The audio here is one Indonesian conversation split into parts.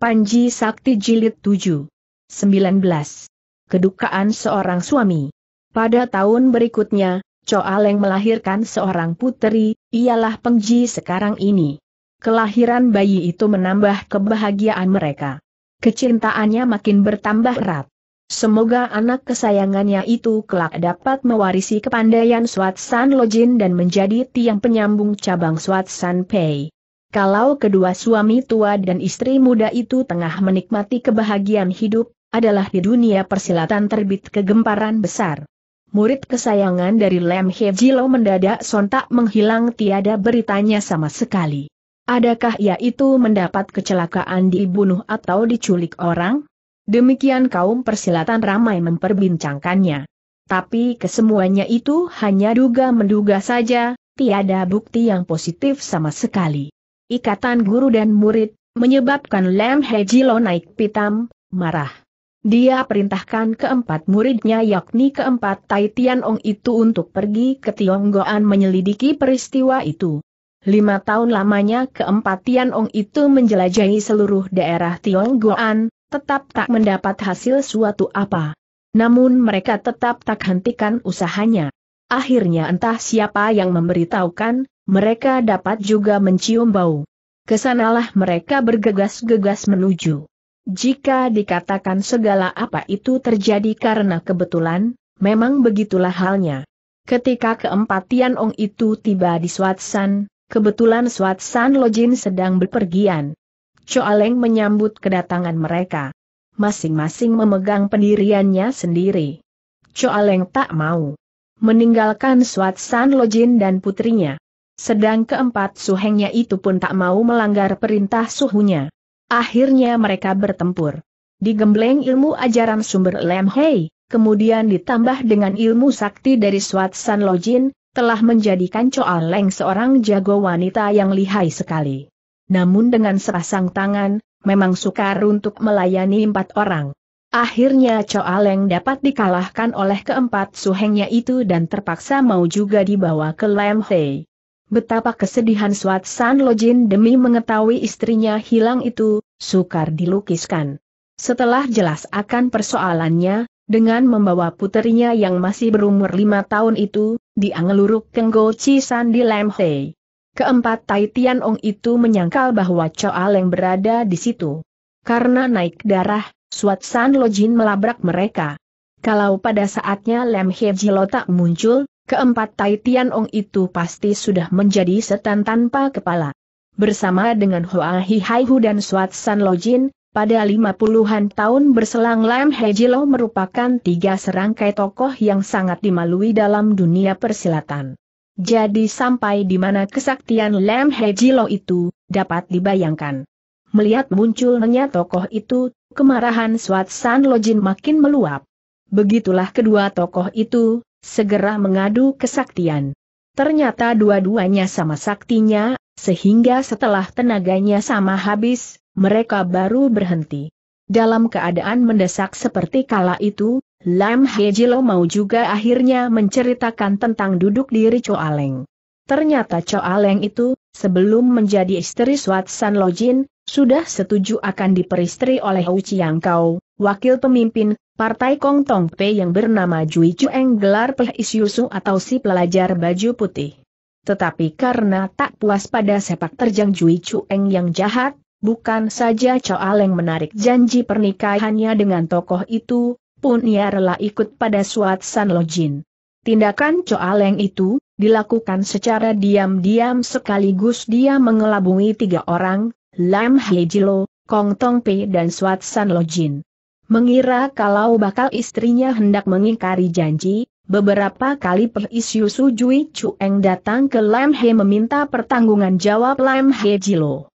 Panji Sakti Jilid 7. 19. Kedukaan seorang suami. Pada tahun berikutnya, Coaleng melahirkan seorang puteri, ialah Pengji sekarang ini. Kelahiran bayi itu menambah kebahagiaan mereka. Kecintaannya makin bertambah erat. Semoga anak kesayangannya itu kelak dapat mewarisi kepandaian Swat San Lojin dan menjadi tiang penyambung cabang Swat San Pei. Kalau kedua suami tua dan istri muda itu tengah menikmati kebahagiaan hidup, adalah di dunia persilatan terbit kegemparan besar. Murid kesayangan dari Lem He Jilo mendadak sontak menghilang tiada beritanya sama sekali. Adakah ia itu mendapat kecelakaan dibunuh atau diculik orang? Demikian kaum persilatan ramai memperbincangkannya. Tapi kesemuanya itu hanya duga-menduga saja, tiada bukti yang positif sama sekali ikatan guru dan murid, menyebabkan Lam Hejilo naik pitam, marah. Dia perintahkan keempat muridnya yakni keempat Tai Ong itu untuk pergi ke Tionggoan menyelidiki peristiwa itu. Lima tahun lamanya keempat Tianong itu menjelajahi seluruh daerah Tionggoan, tetap tak mendapat hasil suatu apa. Namun mereka tetap tak hentikan usahanya. Akhirnya entah siapa yang memberitahukan, mereka dapat juga mencium bau. Kesanalah mereka bergegas-gegas menuju. Jika dikatakan segala apa itu terjadi karena kebetulan, memang begitulah halnya. Ketika keempat Tianong itu tiba di Swatsan, kebetulan Swatsan Lojin sedang berpergian. Leng menyambut kedatangan mereka. Masing-masing memegang pendiriannya sendiri. Leng tak mau meninggalkan Swatsan Lojin dan putrinya. Sedang keempat suhengnya itu pun tak mau melanggar perintah suhunya. Akhirnya mereka bertempur. Digembleng ilmu ajaran sumber Lem Hei, kemudian ditambah dengan ilmu sakti dari Swat San Lojin, telah menjadikan Choa Leng seorang jago wanita yang lihai sekali. Namun dengan sepasang tangan, memang sukar untuk melayani empat orang. Akhirnya Choa Leng dapat dikalahkan oleh keempat suhengnya itu dan terpaksa mau juga dibawa ke Lem Hei. Betapa kesedihan Swat San Lojin demi mengetahui istrinya hilang itu, sukar dilukiskan. Setelah jelas akan persoalannya, dengan membawa puterinya yang masih berumur lima tahun itu, diangeluruk Kenggo San di Lamhei. Keempat Tai Tian Ong itu menyangkal bahwa Choa Leng berada di situ. Karena naik darah, Swat San Lojin melabrak mereka. Kalau pada saatnya Lem He Jilo tak muncul, keempat Tai Tianong itu pasti sudah menjadi setan tanpa kepala. Bersama dengan Hoa Hu dan Suat San Lojin, pada lima puluhan tahun berselang Lam Hejilo merupakan tiga serangkai tokoh yang sangat dimalui dalam dunia persilatan. Jadi sampai di mana kesaktian Lam Hejilo itu, dapat dibayangkan. Melihat munculnya tokoh itu, kemarahan Suat San Lojin makin meluap. Begitulah kedua tokoh itu, segera mengadu kesaktian. Ternyata dua-duanya sama saktinya, sehingga setelah tenaganya sama habis, mereka baru berhenti. Dalam keadaan mendesak seperti kala itu, Lam Hejilo mau juga akhirnya menceritakan tentang duduk diri Coaleng. Ternyata Coaleng itu, sebelum menjadi istri Suat San Lojin, sudah setuju akan diperistri oleh Uchiang Kau, wakil pemimpin Partai Kong Tong Pei yang bernama Jui Chueng gelar Peh Isyusu atau si pelajar baju putih. Tetapi karena tak puas pada sepak terjang Jui Chueng yang jahat, bukan saja Chao Aleng menarik janji pernikahannya dengan tokoh itu, pun ia rela ikut pada Suat San Lo Jin. Tindakan Chao Aleng itu, dilakukan secara diam-diam sekaligus dia mengelabungi tiga orang, Lam Jilo, Kong Tong Pei dan Suat San Lo Jin. Mengira kalau bakal istrinya hendak mengingkari janji, beberapa kali perisiu Sujui Eng datang ke Lam He meminta pertanggungan jawab Lam He Jilo.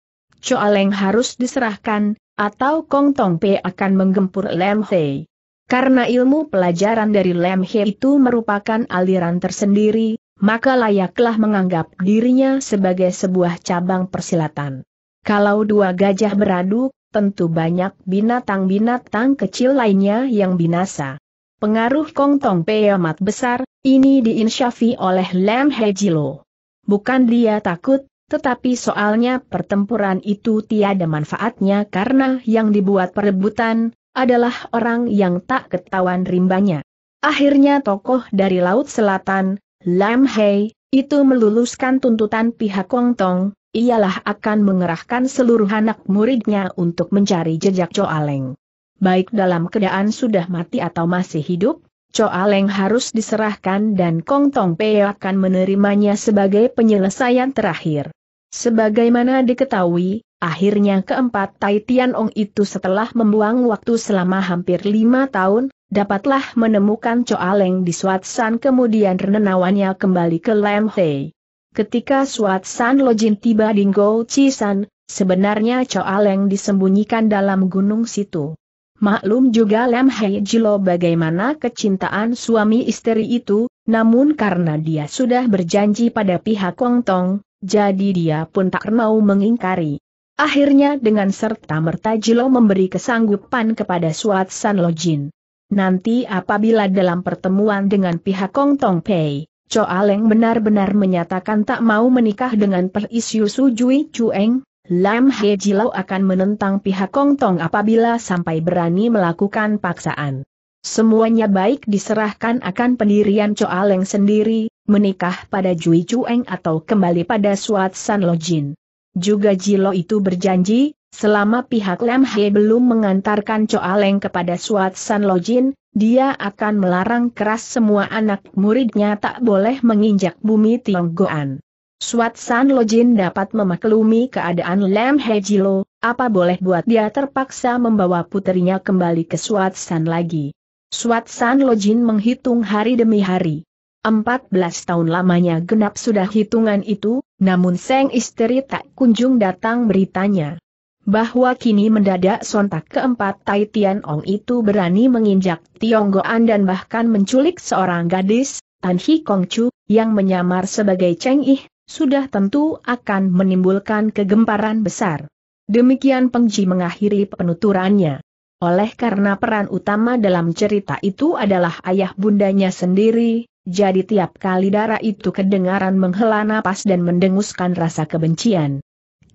Aleng harus diserahkan, atau Kong Tong Pe akan menggempur Lam He. Karena ilmu pelajaran dari Lam He itu merupakan aliran tersendiri, maka layaklah menganggap dirinya sebagai sebuah cabang persilatan. Kalau dua gajah beradu, tentu banyak binatang-binatang kecil lainnya yang binasa. Pengaruh Kong Tong Pei amat besar, ini diinsyafi oleh Lam Hejilo. Bukan dia takut, tetapi soalnya pertempuran itu tiada manfaatnya karena yang dibuat perebutan, adalah orang yang tak ketahuan rimbanya. Akhirnya tokoh dari Laut Selatan, Lam Hei, itu meluluskan tuntutan pihak Kong Tong, ialah akan mengerahkan seluruh anak muridnya untuk mencari jejak Coaleng. Baik dalam keadaan sudah mati atau masih hidup, Coaleng harus diserahkan dan Kong Tong Pei akan menerimanya sebagai penyelesaian terakhir. Sebagaimana diketahui, akhirnya keempat Tai Tian Ong itu setelah membuang waktu selama hampir lima tahun, dapatlah menemukan Coaleng di Swatsan kemudian renenawannya kembali ke Lam Hei. Ketika Suat San Lojin tiba di Ngou San, sebenarnya Choa Leng disembunyikan dalam gunung situ. Maklum juga Lem Hei Jilo bagaimana kecintaan suami istri itu, namun karena dia sudah berjanji pada pihak Kong Tong, jadi dia pun tak mau mengingkari. Akhirnya dengan serta merta Jilo memberi kesanggupan kepada Suat San Lojin. Nanti apabila dalam pertemuan dengan pihak Kong Tong Pei, Cho Aleng benar-benar menyatakan tak mau menikah dengan Perisiu Su Jui Chueng, Lam He Jilau akan menentang pihak Kong Tong apabila sampai berani melakukan paksaan. Semuanya baik diserahkan akan pendirian Cho Aleng sendiri, menikah pada Jui Chueng atau kembali pada Suat San Lo Jin. Juga Jilo itu berjanji, Selama pihak Lam He belum mengantarkan Coaleng kepada Suat San Lojin, dia akan melarang keras semua anak muridnya tak boleh menginjak bumi Tionggoan. Suat San Lojin dapat memaklumi keadaan Lam He Jilo, apa boleh buat dia terpaksa membawa putrinya kembali ke Suat San lagi. Suat San Lojin menghitung hari demi hari. 14 tahun lamanya genap sudah hitungan itu, namun sang istri tak kunjung datang beritanya bahwa kini mendadak sontak keempat Tai Tian Ong itu berani menginjak Tionggoan dan bahkan menculik seorang gadis, Tan Hi Kong Chu, yang menyamar sebagai Cheng Ih, sudah tentu akan menimbulkan kegemparan besar. Demikian Pengji mengakhiri penuturannya. Oleh karena peran utama dalam cerita itu adalah ayah bundanya sendiri, jadi tiap kali darah itu kedengaran menghela napas dan mendenguskan rasa kebencian.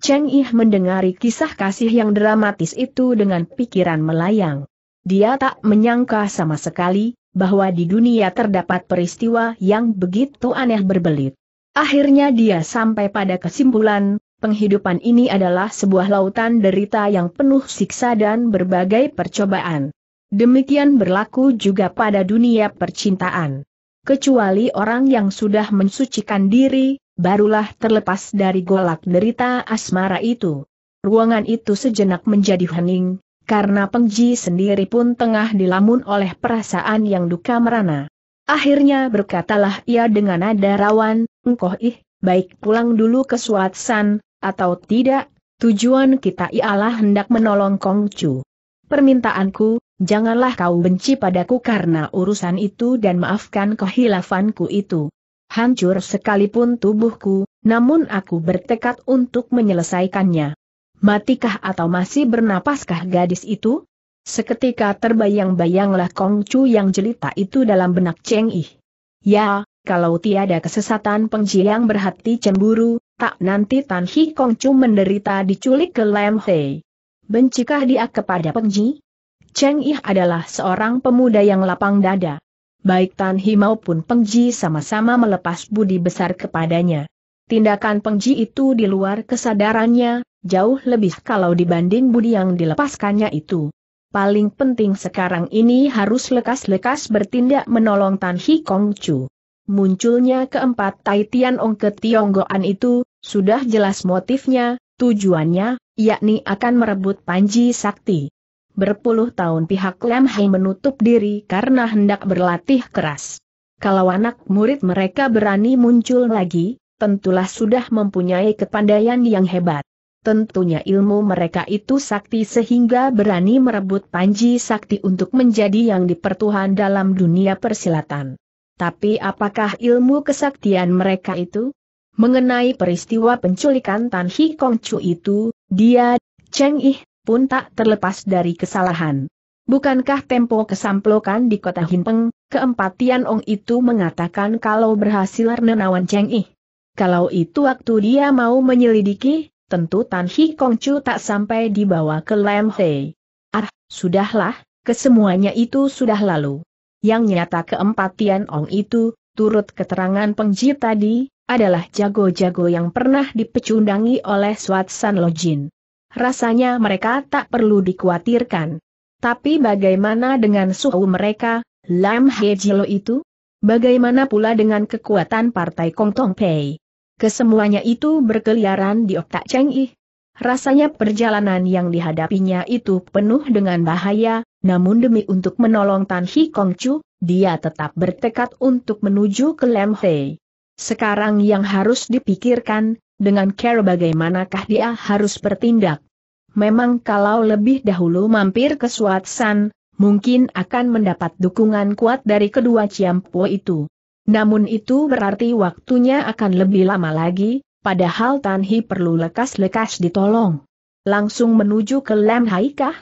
Cheng Ih mendengari kisah kasih yang dramatis itu dengan pikiran melayang. Dia tak menyangka sama sekali, bahwa di dunia terdapat peristiwa yang begitu aneh berbelit. Akhirnya dia sampai pada kesimpulan, penghidupan ini adalah sebuah lautan derita yang penuh siksa dan berbagai percobaan. Demikian berlaku juga pada dunia percintaan. Kecuali orang yang sudah mensucikan diri, barulah terlepas dari golak derita asmara itu. Ruangan itu sejenak menjadi hening, karena Pengji sendiri pun tengah dilamun oleh perasaan yang duka merana. Akhirnya berkatalah ia dengan nada rawan, engkoh ih, baik pulang dulu ke Suatsan, atau tidak, tujuan kita ialah hendak menolong Kongcu. Permintaanku, janganlah kau benci padaku karena urusan itu dan maafkan kehilafanku itu. Hancur sekalipun tubuhku, namun aku bertekad untuk menyelesaikannya. Matikah atau masih bernapaskah gadis itu? Seketika terbayang-bayanglah Kong Chu yang jelita itu dalam benak Cheng Yi. Ya, kalau tiada kesesatan yang berhati cemburu, tak nanti Tan Hi Kong Chu menderita diculik ke Lam Hei. Bencikah dia kepada Peng Pengji? Cheng Yi adalah seorang pemuda yang lapang dada baik Tan Hi maupun Peng Ji sama-sama melepas budi besar kepadanya. Tindakan Peng Ji itu di luar kesadarannya, jauh lebih kalau dibanding budi yang dilepaskannya itu. Paling penting sekarang ini harus lekas-lekas bertindak menolong Tan Hi Kong Chu. Munculnya keempat Tai Tian Ong ke Tionggoan itu, sudah jelas motifnya, tujuannya, yakni akan merebut Panji Sakti berpuluh tahun pihak Lam Hai menutup diri karena hendak berlatih keras. Kalau anak murid mereka berani muncul lagi, tentulah sudah mempunyai kepandaian yang hebat. Tentunya ilmu mereka itu sakti sehingga berani merebut panji sakti untuk menjadi yang dipertuhan dalam dunia persilatan. Tapi apakah ilmu kesaktian mereka itu? Mengenai peristiwa penculikan Tan Hi Kong Chu itu, dia, Cheng Ih, pun tak terlepas dari kesalahan. Bukankah tempo kesamplokan di kota Himpeng, keempat ong itu mengatakan kalau berhasil renawan Cheng Ih. Kalau itu waktu dia mau menyelidiki, tentu Tan Hi Kongcu tak sampai dibawa ke Lam Hei. Ah, sudahlah, kesemuanya itu sudah lalu. Yang nyata keempat ong itu, turut keterangan pengji tadi, adalah jago-jago yang pernah dipecundangi oleh Swat San Jin rasanya mereka tak perlu dikhawatirkan. Tapi bagaimana dengan suhu mereka, Lam Jilo itu? Bagaimana pula dengan kekuatan partai Kong Tong Pei? Kesemuanya itu berkeliaran di otak Cheng Ih. Rasanya perjalanan yang dihadapinya itu penuh dengan bahaya, namun demi untuk menolong Tan Hi Kong Chu, dia tetap bertekad untuk menuju ke Lam Hei. Sekarang yang harus dipikirkan, dengan care bagaimanakah dia harus bertindak memang kalau lebih dahulu mampir ke San, mungkin akan mendapat dukungan kuat dari kedua Ciampo itu. Namun itu berarti waktunya akan lebih lama lagi, padahal Tan Hi perlu lekas-lekas ditolong. Langsung menuju ke Lam Haikah?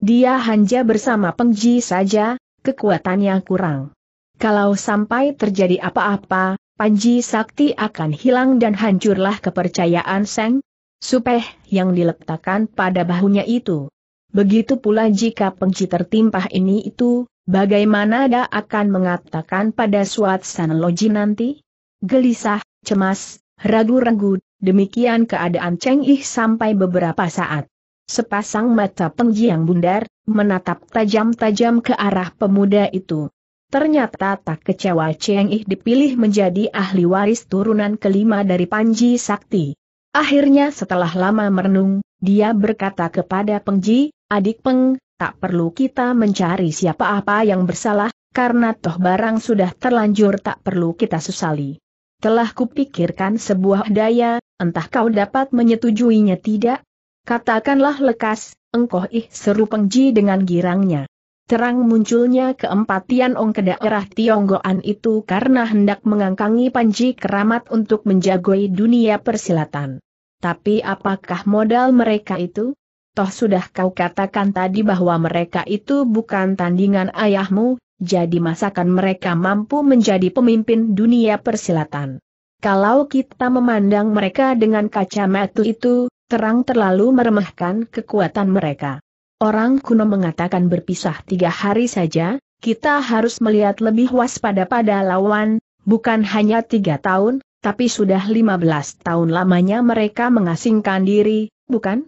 Dia hanya bersama Pengji saja, kekuatannya kurang. Kalau sampai terjadi apa-apa, Panji Sakti akan hilang dan hancurlah kepercayaan Seng, supeh yang diletakkan pada bahunya itu. Begitu pula jika pengci tertimpah ini itu, bagaimana dia akan mengatakan pada sana loji nanti? Gelisah, cemas, ragu-ragu, demikian keadaan Cheng Ih sampai beberapa saat. Sepasang mata pengji yang bundar, menatap tajam-tajam ke arah pemuda itu. Ternyata tak kecewa Cheng Ih dipilih menjadi ahli waris turunan kelima dari Panji Sakti. Akhirnya setelah lama merenung, dia berkata kepada Pengji, adik Peng, tak perlu kita mencari siapa apa yang bersalah, karena toh barang sudah terlanjur tak perlu kita sesali. Telah kupikirkan sebuah daya, entah kau dapat menyetujuinya tidak? Katakanlah lekas, engkau ih seru Pengji dengan girangnya. Terang munculnya keempat Tian Ong ke daerah Tionggoan itu karena hendak mengangkangi Panji Keramat untuk menjagoi dunia persilatan. Tapi apakah modal mereka itu? Toh sudah kau katakan tadi bahwa mereka itu bukan tandingan ayahmu, jadi masakan mereka mampu menjadi pemimpin dunia persilatan. Kalau kita memandang mereka dengan kacamata itu, terang terlalu meremehkan kekuatan mereka. Orang kuno mengatakan berpisah tiga hari saja, kita harus melihat lebih waspada pada lawan, bukan hanya tiga tahun, tapi sudah lima belas tahun lamanya mereka mengasingkan diri, bukan?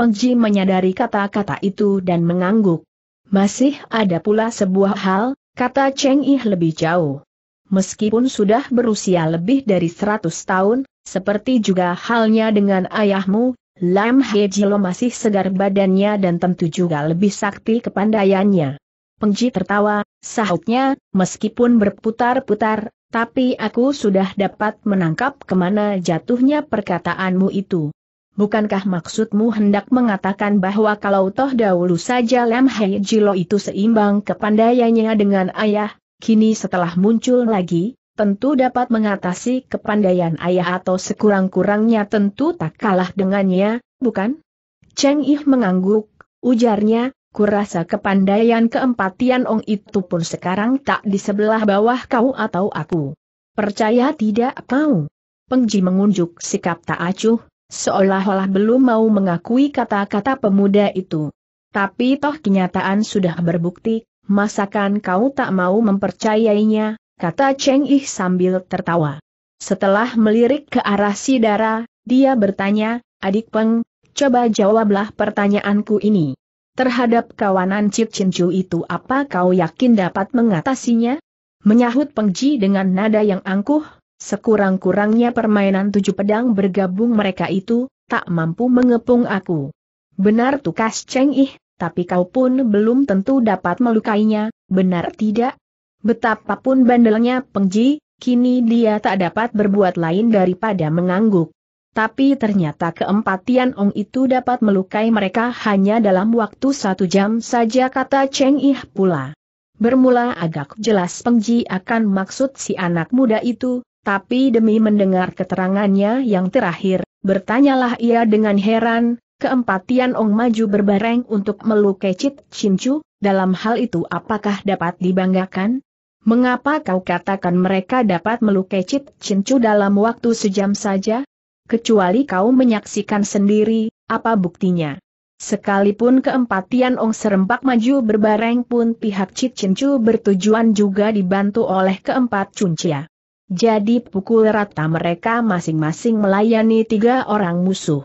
Pengji menyadari kata-kata itu dan mengangguk. Masih ada pula sebuah hal, kata Cheng Yi lebih jauh. Meskipun sudah berusia lebih dari seratus tahun, seperti juga halnya dengan ayahmu, Lam Jilo masih segar badannya dan tentu juga lebih sakti kepandaiannya. Pengji tertawa, sahutnya, meskipun berputar-putar, tapi aku sudah dapat menangkap kemana jatuhnya perkataanmu itu. Bukankah maksudmu hendak mengatakan bahwa kalau toh dahulu saja Lam Jilo itu seimbang kepandaiannya dengan ayah, kini setelah muncul lagi, tentu dapat mengatasi kepandaian ayah atau sekurang-kurangnya tentu tak kalah dengannya, bukan? Cheng Ih mengangguk, ujarnya, kurasa kepandaian keempat Tian Ong itu pun sekarang tak di sebelah bawah kau atau aku. Percaya tidak kau? Pengji mengunjuk sikap tak acuh, seolah-olah belum mau mengakui kata-kata pemuda itu. Tapi toh kenyataan sudah berbukti, masakan kau tak mau mempercayainya, kata Cheng Ih sambil tertawa. Setelah melirik ke arah Sidara, dia bertanya, adik Peng, coba jawablah pertanyaanku ini. Terhadap kawanan Cip Cincu itu apa kau yakin dapat mengatasinya? Menyahut Peng Ji dengan nada yang angkuh, sekurang-kurangnya permainan tujuh pedang bergabung mereka itu, tak mampu mengepung aku. Benar tukas Cheng Ih, tapi kau pun belum tentu dapat melukainya, benar tidak? Betapapun bandelnya Pengji, kini dia tak dapat berbuat lain daripada mengangguk. Tapi ternyata keempat Tian Ong itu dapat melukai mereka hanya dalam waktu satu jam saja kata Cheng Ih pula. Bermula agak jelas Pengji akan maksud si anak muda itu, tapi demi mendengar keterangannya yang terakhir, bertanyalah ia dengan heran, keempat Tian Ong maju berbareng untuk melukai Cit Chu, dalam hal itu apakah dapat dibanggakan? Mengapa kau katakan mereka dapat melukai Cit Cincu dalam waktu sejam saja? Kecuali kau menyaksikan sendiri, apa buktinya? Sekalipun keempat Tian Ong serempak maju berbareng pun pihak Cit Cincu bertujuan juga dibantu oleh keempat Cuncia. Jadi pukul rata mereka masing-masing melayani tiga orang musuh.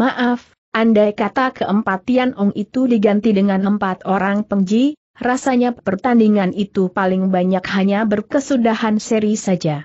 Maaf, andai kata keempat Tian Ong itu diganti dengan empat orang pengji, rasanya pertandingan itu paling banyak hanya berkesudahan seri saja.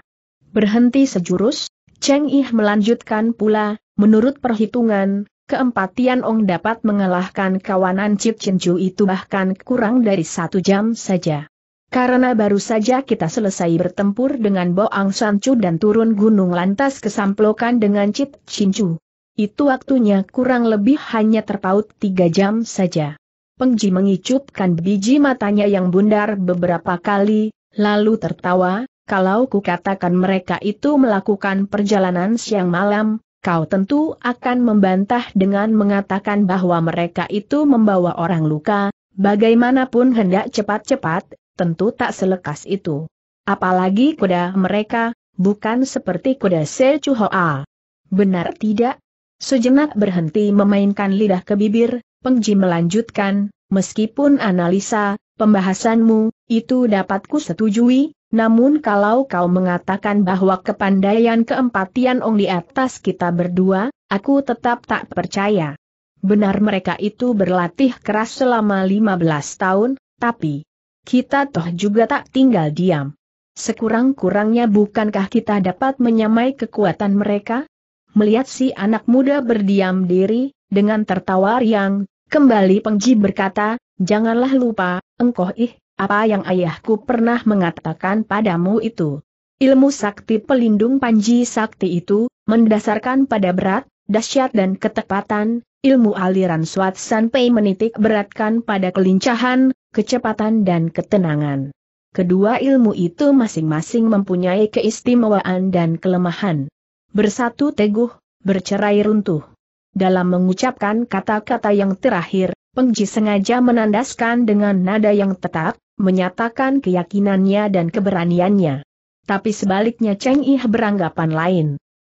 Berhenti sejurus, Cheng Yi melanjutkan pula, menurut perhitungan, keempat Ong dapat mengalahkan kawanan Chip Chenju itu bahkan kurang dari satu jam saja. Karena baru saja kita selesai bertempur dengan Boang Chu dan turun gunung lantas kesamplokan dengan Chip Chincu. Itu waktunya kurang lebih hanya terpaut tiga jam saja. Pengji mengicupkan biji matanya yang bundar beberapa kali, lalu tertawa, kalau kukatakan mereka itu melakukan perjalanan siang malam, kau tentu akan membantah dengan mengatakan bahwa mereka itu membawa orang luka, bagaimanapun hendak cepat-cepat, tentu tak selekas itu. Apalagi kuda mereka, bukan seperti kuda Sechuhoa. Benar tidak? Sejenak berhenti memainkan lidah ke bibir, Pengji melanjutkan, meskipun analisa, pembahasanmu, itu dapat setujui, namun kalau kau mengatakan bahwa kepandaian keempatian ong di atas kita berdua, aku tetap tak percaya. Benar mereka itu berlatih keras selama 15 tahun, tapi kita toh juga tak tinggal diam. Sekurang-kurangnya bukankah kita dapat menyamai kekuatan mereka? Melihat si anak muda berdiam diri, dengan tertawa riang, Kembali Pengji berkata, janganlah lupa, engkau ih, apa yang ayahku pernah mengatakan padamu itu. Ilmu sakti pelindung Panji Sakti itu, mendasarkan pada berat, dahsyat dan ketepatan, ilmu aliran Swat Sanpei menitik beratkan pada kelincahan, kecepatan dan ketenangan. Kedua ilmu itu masing-masing mempunyai keistimewaan dan kelemahan. Bersatu teguh, bercerai runtuh. Dalam mengucapkan kata-kata yang terakhir, Pengji sengaja menandaskan dengan nada yang tetap, menyatakan keyakinannya dan keberaniannya. Tapi sebaliknya Cheng Ih beranggapan lain.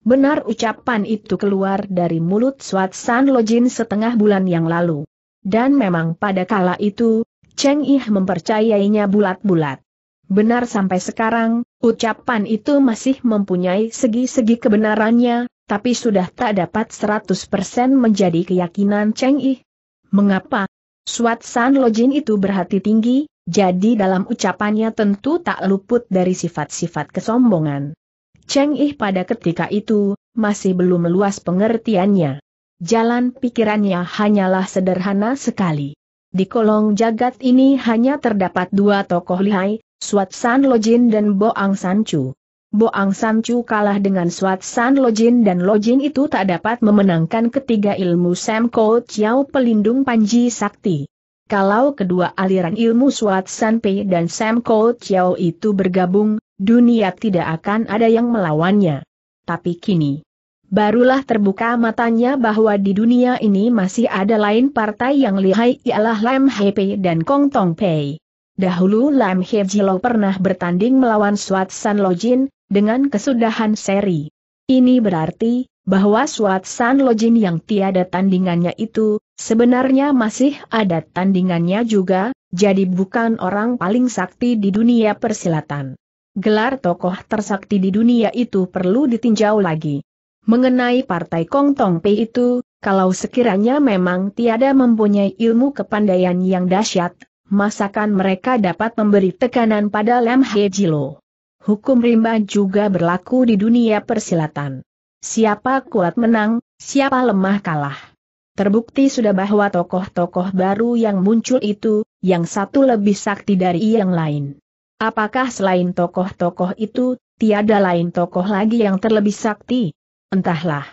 Benar ucapan itu keluar dari mulut Swat San Lojin setengah bulan yang lalu. Dan memang pada kala itu, Cheng Ih mempercayainya bulat-bulat. Benar sampai sekarang, ucapan itu masih mempunyai segi-segi kebenarannya, tapi sudah tak dapat 100% menjadi keyakinan Cheng Yi. Mengapa? Suat San Lojin itu berhati tinggi, jadi dalam ucapannya tentu tak luput dari sifat-sifat kesombongan. Cheng Yi pada ketika itu, masih belum meluas pengertiannya. Jalan pikirannya hanyalah sederhana sekali. Di kolong jagat ini hanya terdapat dua tokoh lihai, Suat San Lojin dan Boang Chu. Boang Chu kalah dengan Swat San Lojin dan Lojin itu tak dapat memenangkan ketiga ilmu Sam Ko Chiao pelindung Panji Sakti. Kalau kedua aliran ilmu Swat San Pei dan Sam Ko Chiao itu bergabung, dunia tidak akan ada yang melawannya. Tapi kini, barulah terbuka matanya bahwa di dunia ini masih ada lain partai yang lihai ialah Lam Hei Pei dan Kong Tong Pei. Dahulu Lam He Jilo pernah bertanding melawan Suat San Lojin, dengan kesudahan seri. Ini berarti, bahwa Suat San Lojin yang tiada tandingannya itu, sebenarnya masih ada tandingannya juga, jadi bukan orang paling sakti di dunia persilatan. Gelar tokoh tersakti di dunia itu perlu ditinjau lagi. Mengenai partai Kong Tong Pei itu, kalau sekiranya memang tiada mempunyai ilmu kepandaian yang dahsyat, masakan mereka dapat memberi tekanan pada Lam He Jilo. Hukum rimba juga berlaku di dunia persilatan. Siapa kuat menang, siapa lemah kalah. Terbukti sudah bahwa tokoh-tokoh baru yang muncul itu, yang satu lebih sakti dari yang lain. Apakah selain tokoh-tokoh itu, tiada lain tokoh lagi yang terlebih sakti? Entahlah.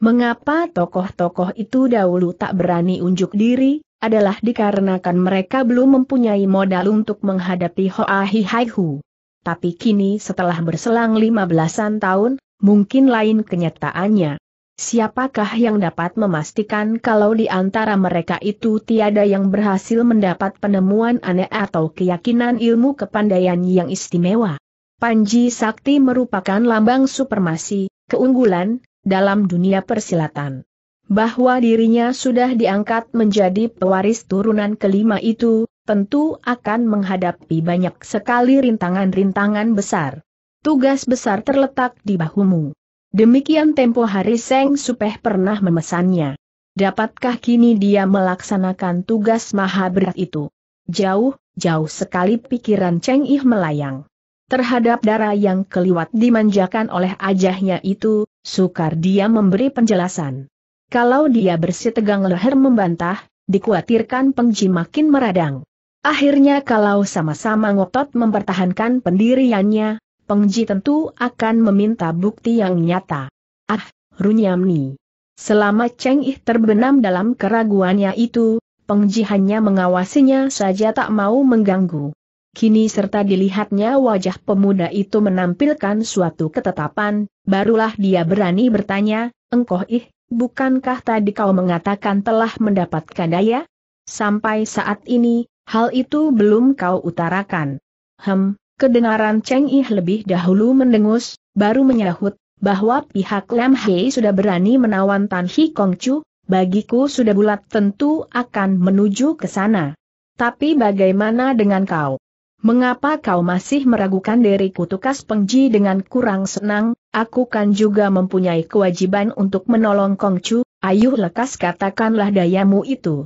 Mengapa tokoh-tokoh itu dahulu tak berani unjuk diri, adalah dikarenakan mereka belum mempunyai modal untuk menghadapi Hai Haihu. Tapi kini setelah berselang lima belasan tahun, mungkin lain kenyataannya. Siapakah yang dapat memastikan kalau di antara mereka itu tiada yang berhasil mendapat penemuan aneh atau keyakinan ilmu kepandaian yang istimewa? Panji Sakti merupakan lambang supermasi, keunggulan, dalam dunia persilatan bahwa dirinya sudah diangkat menjadi pewaris turunan kelima itu, tentu akan menghadapi banyak sekali rintangan-rintangan besar. Tugas besar terletak di bahumu. Demikian tempo hari Seng Supeh pernah memesannya. Dapatkah kini dia melaksanakan tugas maha berat itu? Jauh, jauh sekali pikiran Cheng Ih melayang. Terhadap darah yang keliwat dimanjakan oleh ajahnya itu, sukar dia memberi penjelasan. Kalau dia bersitegang leher membantah, dikhawatirkan Pengji makin meradang. Akhirnya kalau sama-sama ngotot mempertahankan pendiriannya, Pengji tentu akan meminta bukti yang nyata. Ah, Runyamni. Selama Cheng Ih terbenam dalam keraguannya itu, Pengji hanya mengawasinya saja tak mau mengganggu. Kini serta dilihatnya wajah pemuda itu menampilkan suatu ketetapan, barulah dia berani bertanya, Engkau ih, Bukankah tadi kau mengatakan telah mendapatkan daya? Sampai saat ini, hal itu belum kau utarakan. Hem, kedengaran Cheng Ih lebih dahulu mendengus, baru menyahut, bahwa pihak Lam Hei sudah berani menawan Tan Hi Kong Chu, bagiku sudah bulat tentu akan menuju ke sana. Tapi bagaimana dengan kau? Mengapa kau masih meragukan diriku kutukas pengji dengan kurang senang, aku kan juga mempunyai kewajiban untuk menolong Kongcu, ayuh lekas katakanlah dayamu itu.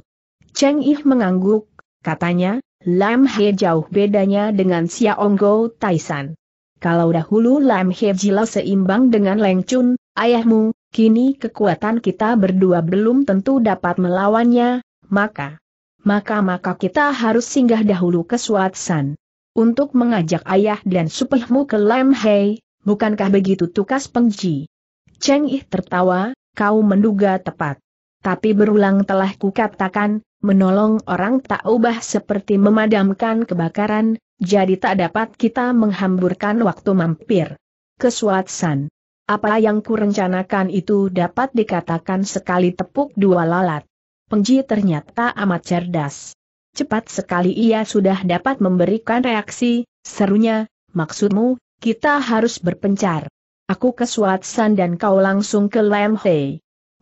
Cheng Ih mengangguk, katanya, Lam He jauh bedanya dengan Xiaonggo Taisan. Kalau dahulu Lam He jila seimbang dengan Leng Chun, ayahmu, kini kekuatan kita berdua belum tentu dapat melawannya, maka... Maka-maka kita harus singgah dahulu ke Suatsan untuk mengajak ayah dan supihmu ke Lam Hei, bukankah begitu tukas pengji? Cheng Yi tertawa, kau menduga tepat. Tapi berulang telah kukatakan, menolong orang tak ubah seperti memadamkan kebakaran, jadi tak dapat kita menghamburkan waktu mampir. Kesuatsan. Apa yang kurencanakan itu dapat dikatakan sekali tepuk dua lalat. Pengji ternyata amat cerdas. Cepat sekali ia sudah dapat memberikan reaksi, serunya, maksudmu, kita harus berpencar. Aku ke Swatsan dan kau langsung ke Lam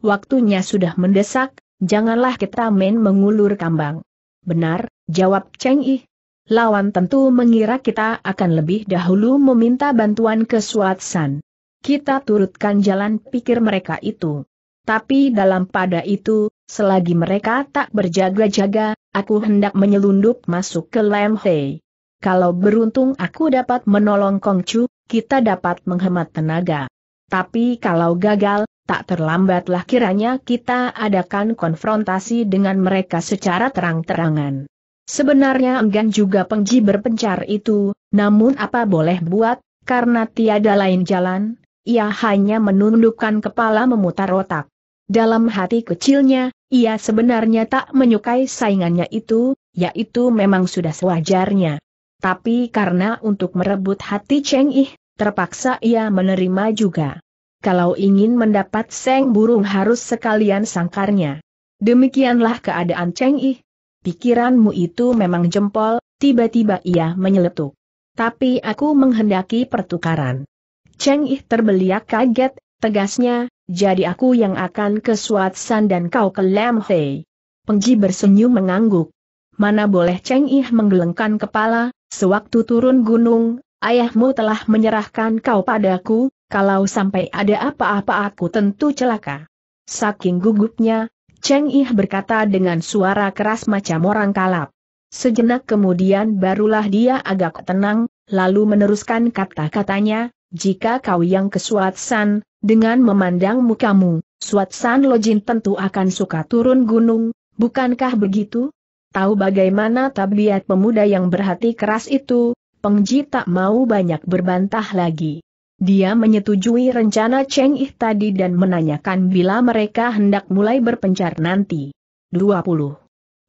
Waktunya sudah mendesak, janganlah kita main mengulur kambang. Benar, jawab Cheng Yi. Lawan tentu mengira kita akan lebih dahulu meminta bantuan ke Swatsan. Kita turutkan jalan pikir mereka itu. Tapi dalam pada itu, selagi mereka tak berjaga-jaga, Aku hendak menyelundup masuk ke Lam Hei. Kalau beruntung aku dapat menolong Kong Chu, kita dapat menghemat tenaga. Tapi kalau gagal, tak terlambatlah kiranya kita adakan konfrontasi dengan mereka secara terang-terangan. Sebenarnya enggan juga pengji berpencar itu, namun apa boleh buat, karena tiada lain jalan, ia hanya menundukkan kepala memutar otak. Dalam hati kecilnya, ia sebenarnya tak menyukai saingannya itu, yaitu memang sudah sewajarnya. Tapi karena untuk merebut hati Cheng Ih, terpaksa ia menerima juga. Kalau ingin mendapat Seng Burung harus sekalian sangkarnya. Demikianlah keadaan Cheng Ih. Pikiranmu itu memang jempol, tiba-tiba ia menyeletuk. Tapi aku menghendaki pertukaran. Cheng Ih terbeliak kaget, tegasnya, jadi aku yang akan ke Suatsan dan kau ke Lam Hei. Pengji bersenyum mengangguk. Mana boleh Cheng Ih menggelengkan kepala, sewaktu turun gunung, ayahmu telah menyerahkan kau padaku, kalau sampai ada apa-apa aku tentu celaka. Saking gugupnya, Cheng Ih berkata dengan suara keras macam orang kalap. Sejenak kemudian barulah dia agak tenang, lalu meneruskan kata-katanya, jika kau yang ke San, dengan memandang mukamu, Suatsan Lojin tentu akan suka turun gunung, bukankah begitu? Tahu bagaimana tabiat pemuda yang berhati keras itu, Pengji tak mau banyak berbantah lagi. Dia menyetujui rencana Cheng Ih tadi dan menanyakan bila mereka hendak mulai berpencar nanti. 20.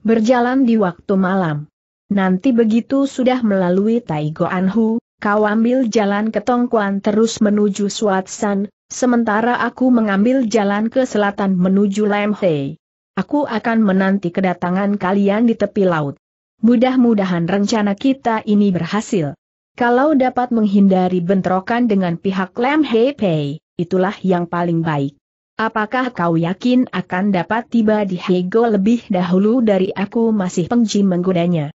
Berjalan di waktu malam. Nanti begitu sudah melalui Taigo Anhu, kau ambil jalan ke Tongkuan terus menuju Suatsan, sementara aku mengambil jalan ke selatan menuju Lemhei. Aku akan menanti kedatangan kalian di tepi laut. Mudah-mudahan rencana kita ini berhasil. Kalau dapat menghindari bentrokan dengan pihak Lam Pei, itulah yang paling baik. Apakah kau yakin akan dapat tiba di Hego lebih dahulu dari aku masih pengji menggodanya?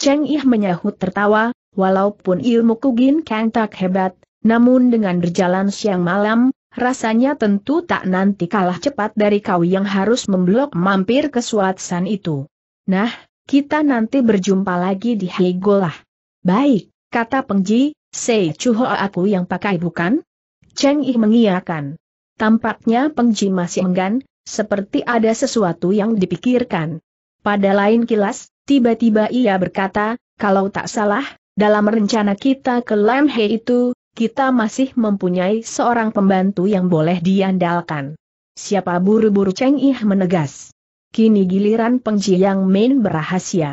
Cheng Ih menyahut tertawa, walaupun ilmu Kugin Kang tak hebat, namun dengan berjalan siang malam, rasanya tentu tak nanti kalah cepat dari kau yang harus memblok mampir ke suatsan itu. Nah, kita nanti berjumpa lagi di Heigolah. Baik, kata Pengji, Sei Chuho aku yang pakai bukan? Cheng Ih mengiyakan. Tampaknya Pengji masih enggan, seperti ada sesuatu yang dipikirkan. Pada lain kilas, tiba-tiba ia berkata, kalau tak salah, dalam rencana kita ke Lemhe itu, kita masih mempunyai seorang pembantu yang boleh diandalkan. Siapa buru-buru Cheng Ih menegas. Kini giliran Peng Ji yang main berahasia.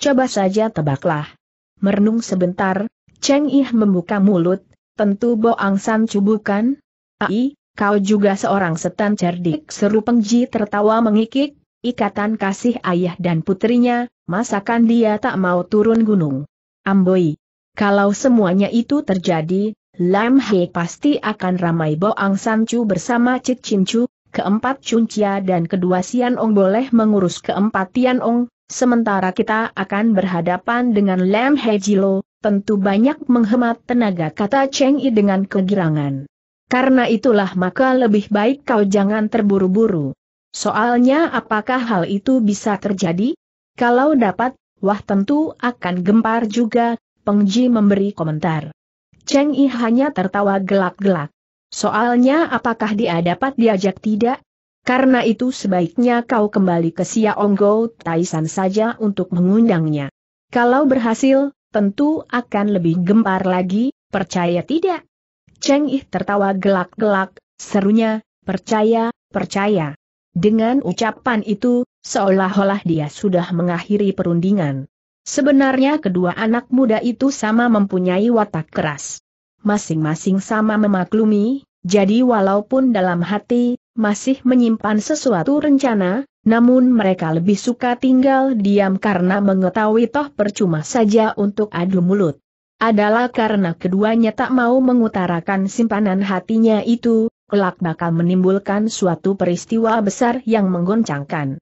Coba saja tebaklah. Merenung sebentar, Cheng Ih membuka mulut, tentu Boang San Chu bukan? Ai, kau juga seorang setan cerdik seru Peng Ji tertawa mengikik, ikatan kasih ayah dan putrinya, masakan dia tak mau turun gunung. Amboi. Kalau semuanya itu terjadi, Lam He pasti akan ramai Boang Sancu bersama Cik Cincu, keempat Cuncia dan kedua Sian Ong boleh mengurus keempat Tian Ong, sementara kita akan berhadapan dengan Lam He Jilo, tentu banyak menghemat tenaga kata Cheng Yi dengan kegirangan. Karena itulah maka lebih baik kau jangan terburu-buru. Soalnya apakah hal itu bisa terjadi? Kalau dapat, Wah tentu akan gempar juga, Peng Ji memberi komentar. Cheng Yi hanya tertawa gelak-gelak. Soalnya apakah dia dapat diajak tidak? Karena itu sebaiknya kau kembali ke Sia Onggo Taisan saja untuk mengundangnya. Kalau berhasil, tentu akan lebih gempar lagi, percaya tidak? Cheng Ih tertawa gelak-gelak, serunya, percaya, percaya. Dengan ucapan itu, Seolah-olah dia sudah mengakhiri perundingan. Sebenarnya kedua anak muda itu sama mempunyai watak keras. Masing-masing sama memaklumi, jadi walaupun dalam hati, masih menyimpan sesuatu rencana, namun mereka lebih suka tinggal diam karena mengetahui toh percuma saja untuk adu mulut. Adalah karena keduanya tak mau mengutarakan simpanan hatinya itu, kelak bakal menimbulkan suatu peristiwa besar yang menggoncangkan.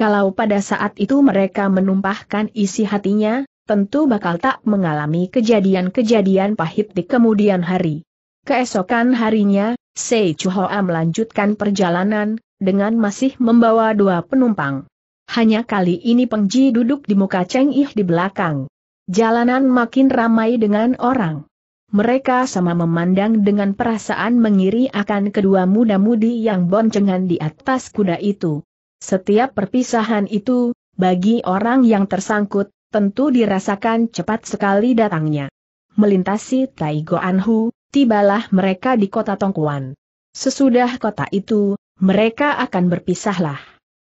Kalau pada saat itu mereka menumpahkan isi hatinya, tentu bakal tak mengalami kejadian-kejadian pahit di kemudian hari. Keesokan harinya, Sei Chuhoa melanjutkan perjalanan, dengan masih membawa dua penumpang. Hanya kali ini Pengji duduk di muka Cheng Ih di belakang. Jalanan makin ramai dengan orang. Mereka sama memandang dengan perasaan mengiri akan kedua muda-mudi yang boncengan di atas kuda itu. Setiap perpisahan itu, bagi orang yang tersangkut, tentu dirasakan cepat sekali datangnya. Melintasi Taigo Anhu, tibalah mereka di kota Tongkuan. Sesudah kota itu, mereka akan berpisahlah.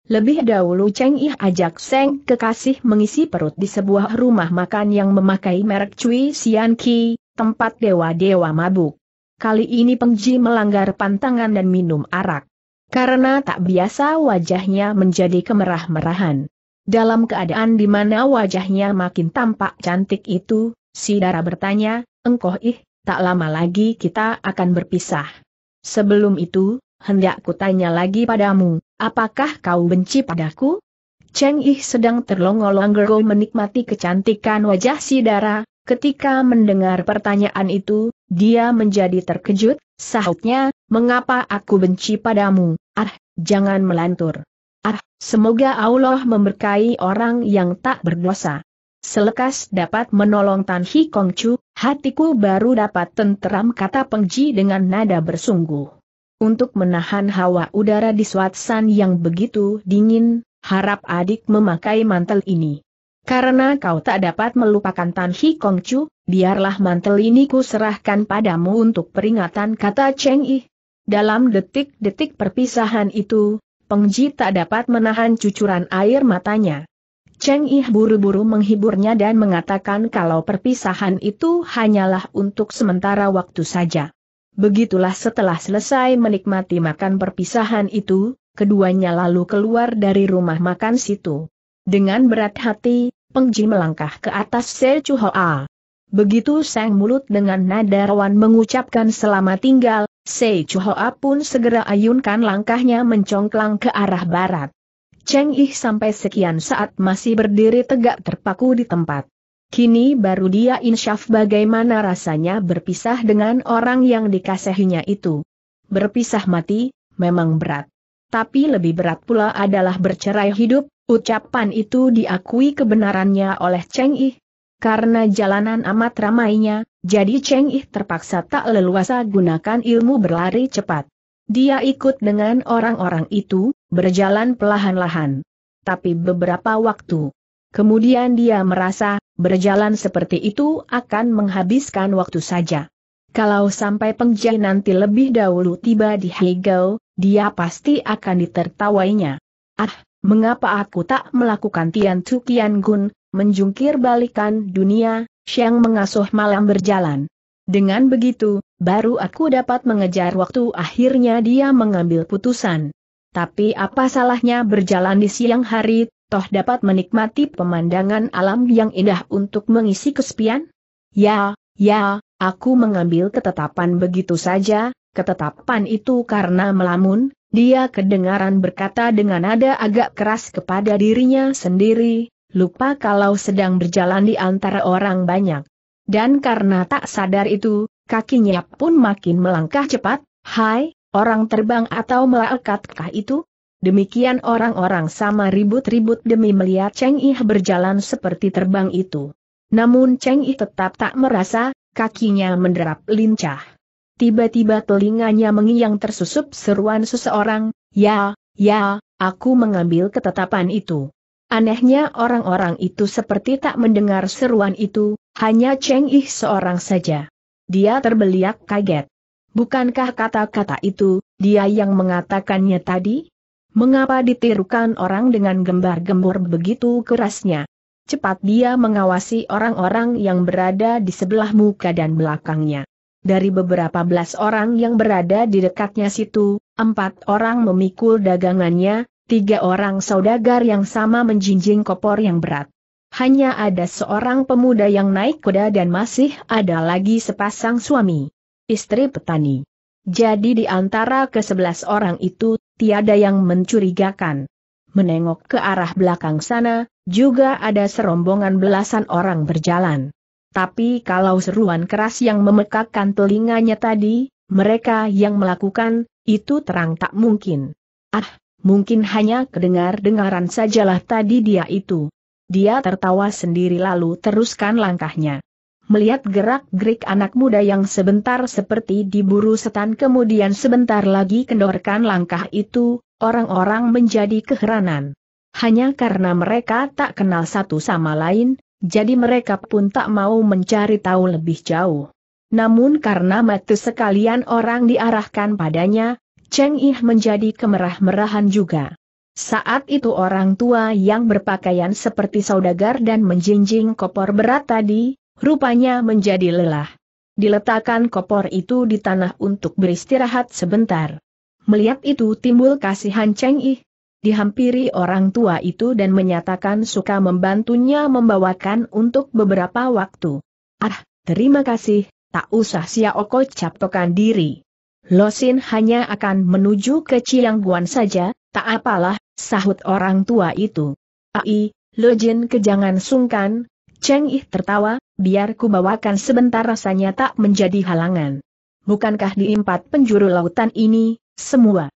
Lebih dahulu Cheng Ih ajak Seng kekasih mengisi perut di sebuah rumah makan yang memakai merek Cui Sian Ki, tempat dewa-dewa mabuk. Kali ini Pengji melanggar pantangan dan minum arak karena tak biasa wajahnya menjadi kemerah-merahan. Dalam keadaan di mana wajahnya makin tampak cantik itu, si Dara bertanya, engkoh ih, tak lama lagi kita akan berpisah. Sebelum itu, hendak kutanya lagi padamu, apakah kau benci padaku? Cheng Ih sedang terlongo longgo menikmati kecantikan wajah si Dara, ketika mendengar pertanyaan itu, dia menjadi terkejut, sahutnya, mengapa aku benci padamu, Ah, jangan melantur. Ah, semoga Allah memberkahi orang yang tak berdosa. Selekas dapat menolong Tan Hi Kong Chu, hatiku baru dapat tenteram kata Pengji dengan nada bersungguh. Untuk menahan hawa udara di suatsan yang begitu dingin, harap adik memakai mantel ini. Karena kau tak dapat melupakan Tan Hi Kong Chu, biarlah mantel ini ku serahkan padamu untuk peringatan kata Cheng Yi dalam detik-detik perpisahan itu, Pengji tak dapat menahan cucuran air matanya. Cheng Ih buru-buru menghiburnya dan mengatakan kalau perpisahan itu hanyalah untuk sementara waktu saja. Begitulah setelah selesai menikmati makan perpisahan itu, keduanya lalu keluar dari rumah makan situ. Dengan berat hati, Pengji melangkah ke atas Se Hoa. Begitu sang mulut dengan nada rawan mengucapkan selamat tinggal, Sei Chuhoa pun segera ayunkan langkahnya mencongklang ke arah barat. Cheng Yi sampai sekian saat masih berdiri tegak terpaku di tempat. Kini baru dia insyaf bagaimana rasanya berpisah dengan orang yang dikasihinya itu. Berpisah mati, memang berat. Tapi lebih berat pula adalah bercerai hidup, ucapan itu diakui kebenarannya oleh Cheng Yi karena jalanan amat ramainya, jadi Cheng Yi terpaksa tak leluasa gunakan ilmu berlari cepat. Dia ikut dengan orang-orang itu, berjalan perlahan-lahan. Tapi beberapa waktu kemudian dia merasa, berjalan seperti itu akan menghabiskan waktu saja. Kalau sampai pengjai nanti lebih dahulu tiba di Hegel, dia pasti akan ditertawainya. Ah, mengapa aku tak melakukan Tian Kian Gun, menjungkir balikan dunia, Sheng mengasuh malam berjalan. Dengan begitu, baru aku dapat mengejar waktu akhirnya dia mengambil putusan. Tapi apa salahnya berjalan di siang hari, toh dapat menikmati pemandangan alam yang indah untuk mengisi kesepian? Ya, ya, aku mengambil ketetapan begitu saja, ketetapan itu karena melamun, dia kedengaran berkata dengan nada agak keras kepada dirinya sendiri, lupa kalau sedang berjalan di antara orang banyak. Dan karena tak sadar itu, kakinya pun makin melangkah cepat, hai, orang terbang atau melekatkah itu? Demikian orang-orang sama ribut-ribut demi melihat Cheng Ih berjalan seperti terbang itu. Namun Cheng Ih tetap tak merasa, kakinya menderap lincah. Tiba-tiba telinganya mengiang tersusup seruan seseorang, ya, ya, aku mengambil ketetapan itu. Anehnya orang-orang itu seperti tak mendengar seruan itu, hanya Cheng Ih seorang saja. Dia terbeliak kaget. Bukankah kata-kata itu, dia yang mengatakannya tadi? Mengapa ditirukan orang dengan gembar-gembor begitu kerasnya? Cepat dia mengawasi orang-orang yang berada di sebelah muka dan belakangnya. Dari beberapa belas orang yang berada di dekatnya situ, empat orang memikul dagangannya, tiga orang saudagar yang sama menjinjing kopor yang berat. Hanya ada seorang pemuda yang naik kuda dan masih ada lagi sepasang suami, istri petani. Jadi di antara kesebelas orang itu, tiada yang mencurigakan. Menengok ke arah belakang sana, juga ada serombongan belasan orang berjalan. Tapi kalau seruan keras yang memekakkan telinganya tadi, mereka yang melakukan, itu terang tak mungkin. Ah, mungkin hanya kedengar-dengaran sajalah tadi dia itu. Dia tertawa sendiri lalu teruskan langkahnya. Melihat gerak-gerik anak muda yang sebentar seperti diburu setan kemudian sebentar lagi kendorkan langkah itu, orang-orang menjadi keheranan. Hanya karena mereka tak kenal satu sama lain, jadi mereka pun tak mau mencari tahu lebih jauh. Namun karena mati sekalian orang diarahkan padanya, Cheng Ih menjadi kemerah-merahan juga. Saat itu orang tua yang berpakaian seperti saudagar dan menjinjing kopor berat tadi, rupanya menjadi lelah. Diletakkan kopor itu di tanah untuk beristirahat sebentar. Melihat itu timbul kasihan Cheng Ih. Dihampiri orang tua itu dan menyatakan suka membantunya membawakan untuk beberapa waktu. Ah, terima kasih, tak usah sia oko captokan diri. Losin hanya akan menuju ke Cilangguan saja, tak apalah, sahut orang tua itu. Ai, Lojin kejangan sungkan, Cheng Ih tertawa, biar ku bawakan sebentar rasanya tak menjadi halangan. Bukankah di empat penjuru lautan ini, semua?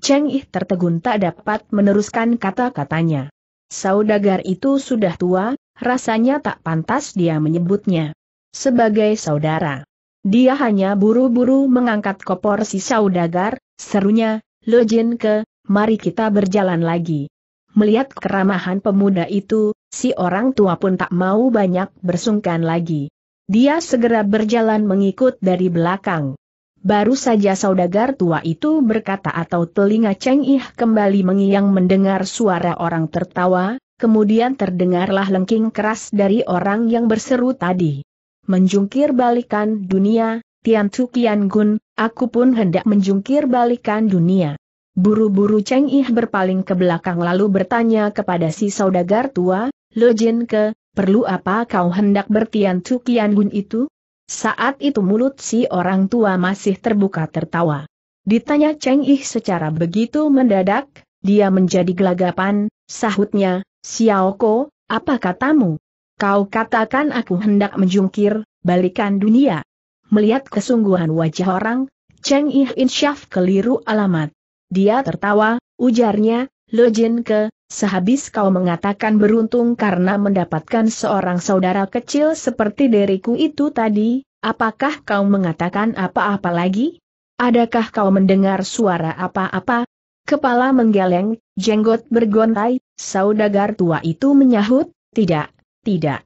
Cheng Ih tertegun tak dapat meneruskan kata-katanya. Saudagar itu sudah tua, rasanya tak pantas dia menyebutnya sebagai saudara. Dia hanya buru-buru mengangkat kopor si saudagar, serunya, Jin ke, mari kita berjalan lagi. Melihat keramahan pemuda itu, si orang tua pun tak mau banyak bersungkan lagi. Dia segera berjalan mengikut dari belakang. Baru saja saudagar tua itu berkata atau telinga Cheng Ih kembali mengiyang mendengar suara orang tertawa, kemudian terdengarlah lengking keras dari orang yang berseru tadi menjungkir balikan dunia, Tian Tu Kian Gun, aku pun hendak menjungkir balikan dunia. Buru-buru Cheng Ih berpaling ke belakang lalu bertanya kepada si saudagar tua, Lo Jin ke, perlu apa kau hendak bertian Tu Kian Gun itu? Saat itu mulut si orang tua masih terbuka tertawa. Ditanya Cheng Ih secara begitu mendadak, dia menjadi gelagapan, sahutnya, Xiao Ko, apa katamu? Kau katakan aku hendak menjungkir, balikan dunia. Melihat kesungguhan wajah orang, Cheng Ih Insyaf keliru alamat. Dia tertawa, ujarnya, Lo Jin ke, sehabis kau mengatakan beruntung karena mendapatkan seorang saudara kecil seperti diriku itu tadi, apakah kau mengatakan apa-apa lagi? Adakah kau mendengar suara apa-apa? Kepala menggeleng, jenggot bergontai, saudagar tua itu menyahut, tidak, tidak.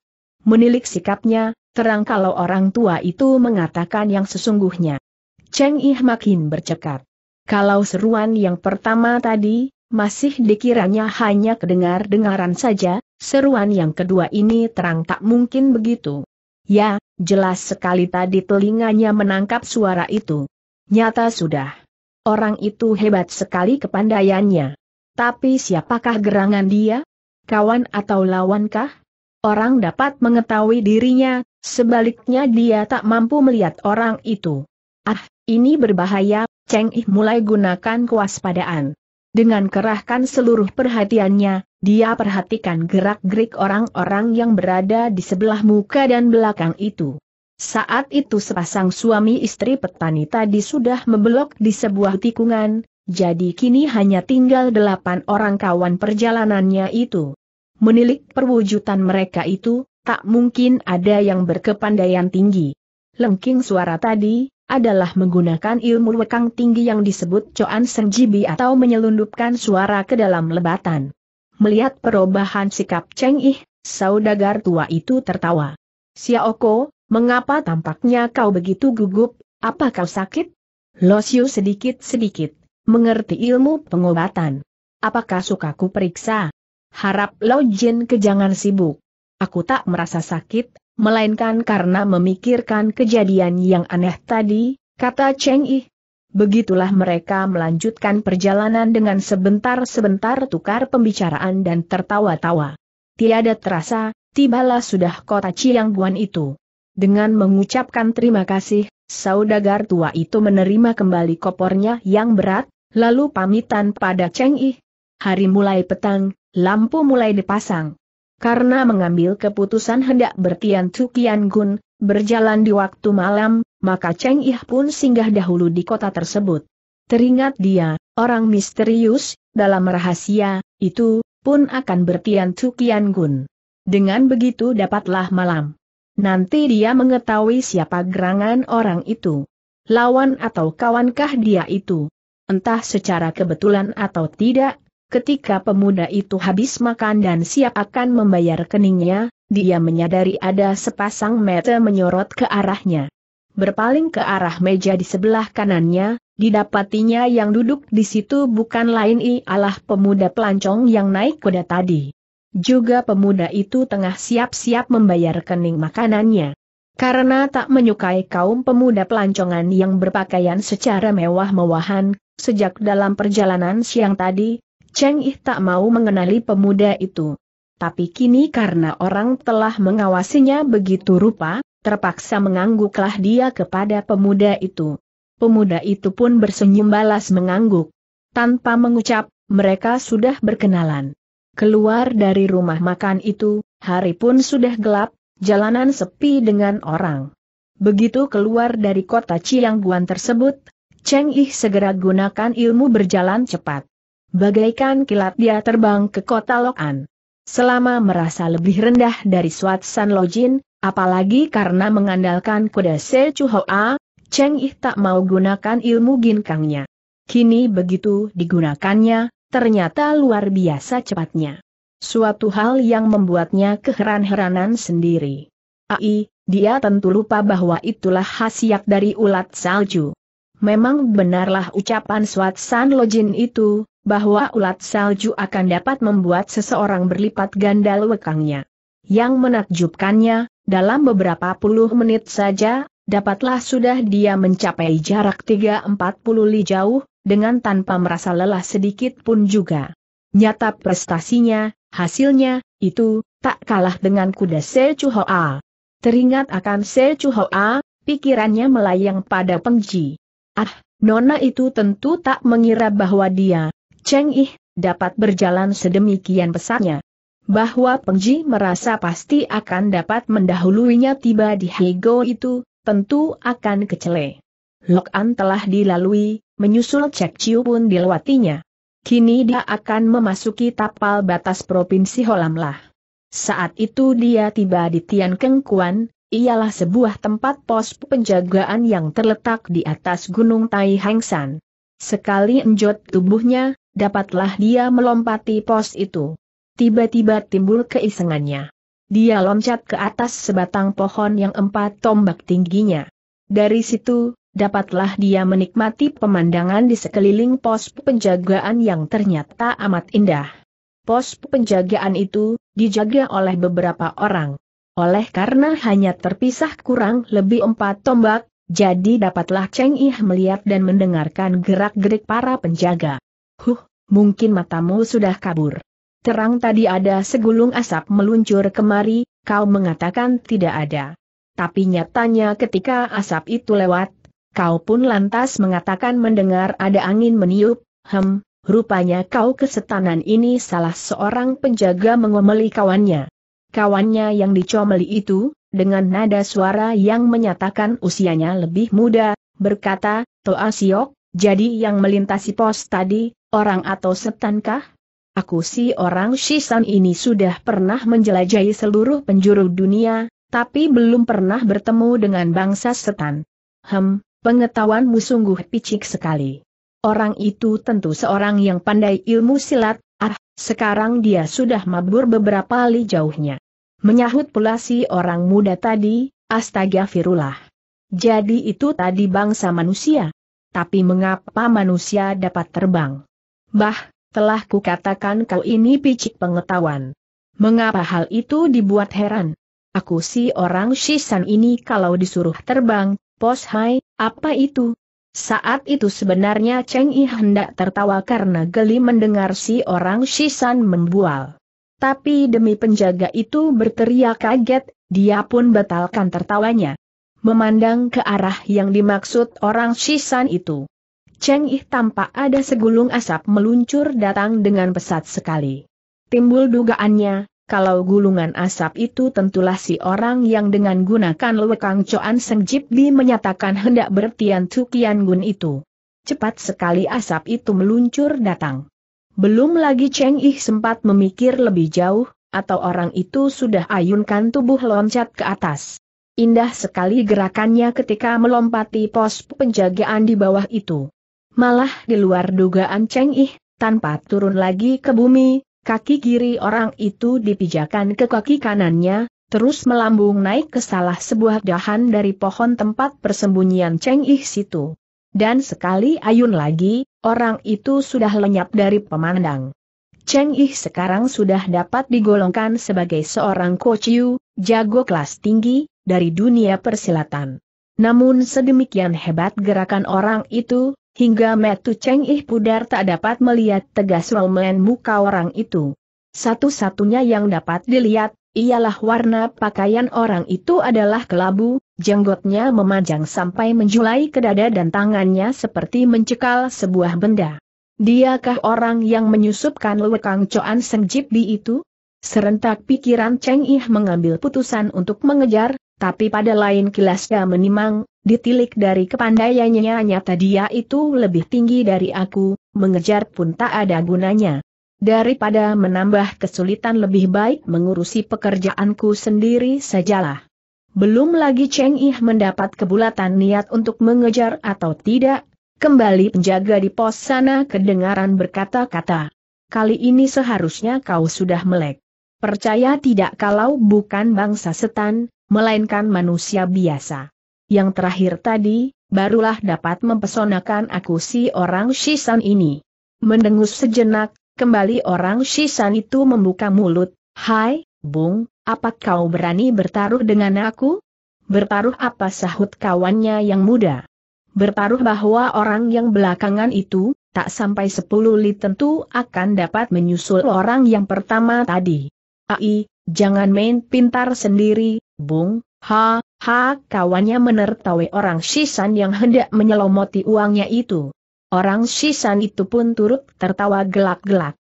Menilik sikapnya, terang kalau orang tua itu mengatakan yang sesungguhnya. Cheng Ih makin bercekap. Kalau seruan yang pertama tadi, masih dikiranya hanya kedengar-dengaran saja, seruan yang kedua ini terang tak mungkin begitu. Ya, jelas sekali tadi telinganya menangkap suara itu. Nyata sudah. Orang itu hebat sekali kepandaiannya. Tapi siapakah gerangan dia? Kawan atau lawankah? orang dapat mengetahui dirinya, sebaliknya dia tak mampu melihat orang itu. Ah, ini berbahaya, Cheng Ih mulai gunakan kewaspadaan. Dengan kerahkan seluruh perhatiannya, dia perhatikan gerak-gerik orang-orang yang berada di sebelah muka dan belakang itu. Saat itu sepasang suami istri petani tadi sudah membelok di sebuah tikungan, jadi kini hanya tinggal delapan orang kawan perjalanannya itu menilik perwujudan mereka itu, tak mungkin ada yang berkepandaian tinggi. Lengking suara tadi, adalah menggunakan ilmu wekang tinggi yang disebut coan senjibi atau menyelundupkan suara ke dalam lebatan. Melihat perubahan sikap Cheng Ih, saudagar tua itu tertawa. Siaoko, mengapa tampaknya kau begitu gugup, apa kau sakit? Losiu sedikit-sedikit, mengerti ilmu pengobatan. Apakah sukaku periksa? harap Lo Jin kejangan sibuk. Aku tak merasa sakit, melainkan karena memikirkan kejadian yang aneh tadi, kata Cheng Yi. Begitulah mereka melanjutkan perjalanan dengan sebentar-sebentar tukar pembicaraan dan tertawa-tawa. Tiada terasa, tibalah sudah kota Ciangguan itu. Dengan mengucapkan terima kasih, saudagar tua itu menerima kembali kopornya yang berat, lalu pamitan pada Cheng Yi. Hari mulai petang, lampu mulai dipasang. Karena mengambil keputusan hendak bertian Tukian Gun, berjalan di waktu malam, maka Cheng Ih pun singgah dahulu di kota tersebut. Teringat dia, orang misterius, dalam rahasia, itu, pun akan bertian Tukian Gun. Dengan begitu dapatlah malam. Nanti dia mengetahui siapa gerangan orang itu. Lawan atau kawankah dia itu? Entah secara kebetulan atau tidak, Ketika pemuda itu habis makan dan siap akan membayar keningnya, dia menyadari ada sepasang mata menyorot ke arahnya. Berpaling ke arah meja di sebelah kanannya, didapatinya yang duduk di situ bukan lain ialah pemuda pelancong yang naik kuda tadi. Juga pemuda itu tengah siap-siap membayar kening makanannya. Karena tak menyukai kaum pemuda pelancongan yang berpakaian secara mewah-mewahan, Sejak dalam perjalanan siang tadi, Cheng Ih tak mau mengenali pemuda itu. Tapi kini karena orang telah mengawasinya begitu rupa, terpaksa mengangguklah dia kepada pemuda itu. Pemuda itu pun bersenyum balas mengangguk. Tanpa mengucap, mereka sudah berkenalan. Keluar dari rumah makan itu, hari pun sudah gelap, jalanan sepi dengan orang. Begitu keluar dari kota Ciangguan tersebut, Cheng Ih segera gunakan ilmu berjalan cepat. Bagaikan kilat dia terbang ke kota Lokan. Selama merasa lebih rendah dari San Lojin, apalagi karena mengandalkan kuda Se Chuhoa, Cheng Ih tak mau gunakan ilmu ginkangnya. Kini begitu digunakannya, ternyata luar biasa cepatnya. Suatu hal yang membuatnya keheran-heranan sendiri. Ai, dia tentu lupa bahwa itulah khasiat dari ulat salju. Memang benarlah ucapan San Lojin itu, bahwa ulat salju akan dapat membuat seseorang berlipat ganda lekangnya. Yang menakjubkannya, dalam beberapa puluh menit saja, dapatlah sudah dia mencapai jarak 340 li jauh, dengan tanpa merasa lelah sedikit pun juga. Nyata prestasinya, hasilnya, itu, tak kalah dengan kuda Sechu Hoa. Teringat akan Sechu Hoa, pikirannya melayang pada Pengji. Ah, Nona itu tentu tak mengira bahwa dia, Cheng Yi dapat berjalan sedemikian besarnya, Bahwa Peng Ji merasa pasti akan dapat mendahuluinya tiba di Hego itu, tentu akan kecele. Lok An telah dilalui, menyusul Cek Chiu pun dilewatinya. Kini dia akan memasuki tapal batas Provinsi Holamlah. Saat itu dia tiba di Tian Keng Kuan, ialah sebuah tempat pos penjagaan yang terletak di atas Gunung Tai Hang San. Sekali enjot tubuhnya, dapatlah dia melompati pos itu. Tiba-tiba timbul keisengannya. Dia loncat ke atas sebatang pohon yang empat tombak tingginya. Dari situ, dapatlah dia menikmati pemandangan di sekeliling pos penjagaan yang ternyata amat indah. Pos penjagaan itu, dijaga oleh beberapa orang. Oleh karena hanya terpisah kurang lebih empat tombak, jadi dapatlah Cheng Ih melihat dan mendengarkan gerak-gerik para penjaga. Huh, mungkin matamu sudah kabur. Terang tadi ada segulung asap meluncur kemari, kau mengatakan tidak ada. Tapi nyatanya ketika asap itu lewat, kau pun lantas mengatakan mendengar ada angin meniup, hem, rupanya kau kesetanan ini salah seorang penjaga mengomeli kawannya. Kawannya yang dicomeli itu, dengan nada suara yang menyatakan usianya lebih muda, berkata, Toa Siok, jadi yang melintasi pos tadi, orang atau setankah? Aku si orang Shisan ini sudah pernah menjelajahi seluruh penjuru dunia, tapi belum pernah bertemu dengan bangsa setan. Hem, pengetahuanmu sungguh picik sekali. Orang itu tentu seorang yang pandai ilmu silat, ah, sekarang dia sudah mabur beberapa li jauhnya. Menyahut pula si orang muda tadi, astaga astagfirullah. Jadi itu tadi bangsa manusia tapi mengapa manusia dapat terbang? Bah, telah kukatakan kau ini picik pengetahuan. Mengapa hal itu dibuat heran? Aku si orang Shisan ini kalau disuruh terbang, pos hai, apa itu? Saat itu sebenarnya Cheng Yi hendak tertawa karena geli mendengar si orang Shisan membual. Tapi demi penjaga itu berteriak kaget, dia pun batalkan tertawanya memandang ke arah yang dimaksud orang Shisan itu. Cheng Ih tampak ada segulung asap meluncur datang dengan pesat sekali. Timbul dugaannya, kalau gulungan asap itu tentulah si orang yang dengan gunakan lewekang Coan Seng Jip Li menyatakan hendak bertian Kian Gun itu. Cepat sekali asap itu meluncur datang. Belum lagi Cheng Ih sempat memikir lebih jauh, atau orang itu sudah ayunkan tubuh loncat ke atas. Indah sekali gerakannya ketika melompati pos penjagaan di bawah itu. Malah di luar dugaan Cheng Ih, tanpa turun lagi ke bumi, kaki kiri orang itu dipijakan ke kaki kanannya, terus melambung naik ke salah sebuah dahan dari pohon tempat persembunyian Cheng Ih situ. Dan sekali ayun lagi, orang itu sudah lenyap dari pemandang. Cheng Ih sekarang sudah dapat digolongkan sebagai seorang kociu, jago kelas tinggi, dari dunia persilatan. Namun sedemikian hebat gerakan orang itu, hingga Metu Cheng Ih Pudar tak dapat melihat tegas romen muka orang itu. Satu-satunya yang dapat dilihat, ialah warna pakaian orang itu adalah kelabu, jenggotnya memanjang sampai menjulai ke dada dan tangannya seperti mencekal sebuah benda. Diakah orang yang menyusupkan lewekang Coan Sengjip di itu? Serentak pikiran Cheng Ih mengambil putusan untuk mengejar, tapi pada lain kilasnya menimang, ditilik dari kepandaiannya nyata dia itu lebih tinggi dari aku, mengejar pun tak ada gunanya. Daripada menambah kesulitan lebih baik mengurusi pekerjaanku sendiri sajalah. Belum lagi Cheng Ih mendapat kebulatan niat untuk mengejar atau tidak, kembali penjaga di pos sana kedengaran berkata-kata. Kali ini seharusnya kau sudah melek. Percaya tidak kalau bukan bangsa setan, melainkan manusia biasa. Yang terakhir tadi, barulah dapat mempesonakan aku si orang Shisan ini. Mendengus sejenak, kembali orang Shisan itu membuka mulut, Hai, Bung, apa kau berani bertaruh dengan aku? Bertaruh apa sahut kawannya yang muda? Bertaruh bahwa orang yang belakangan itu, tak sampai sepuluh li tentu akan dapat menyusul orang yang pertama tadi. Ai, jangan main pintar sendiri, Bung, ha, ha, kawannya menertawai orang Shisan yang hendak menyelomoti uangnya itu. Orang Shisan itu pun turut tertawa gelak-gelak.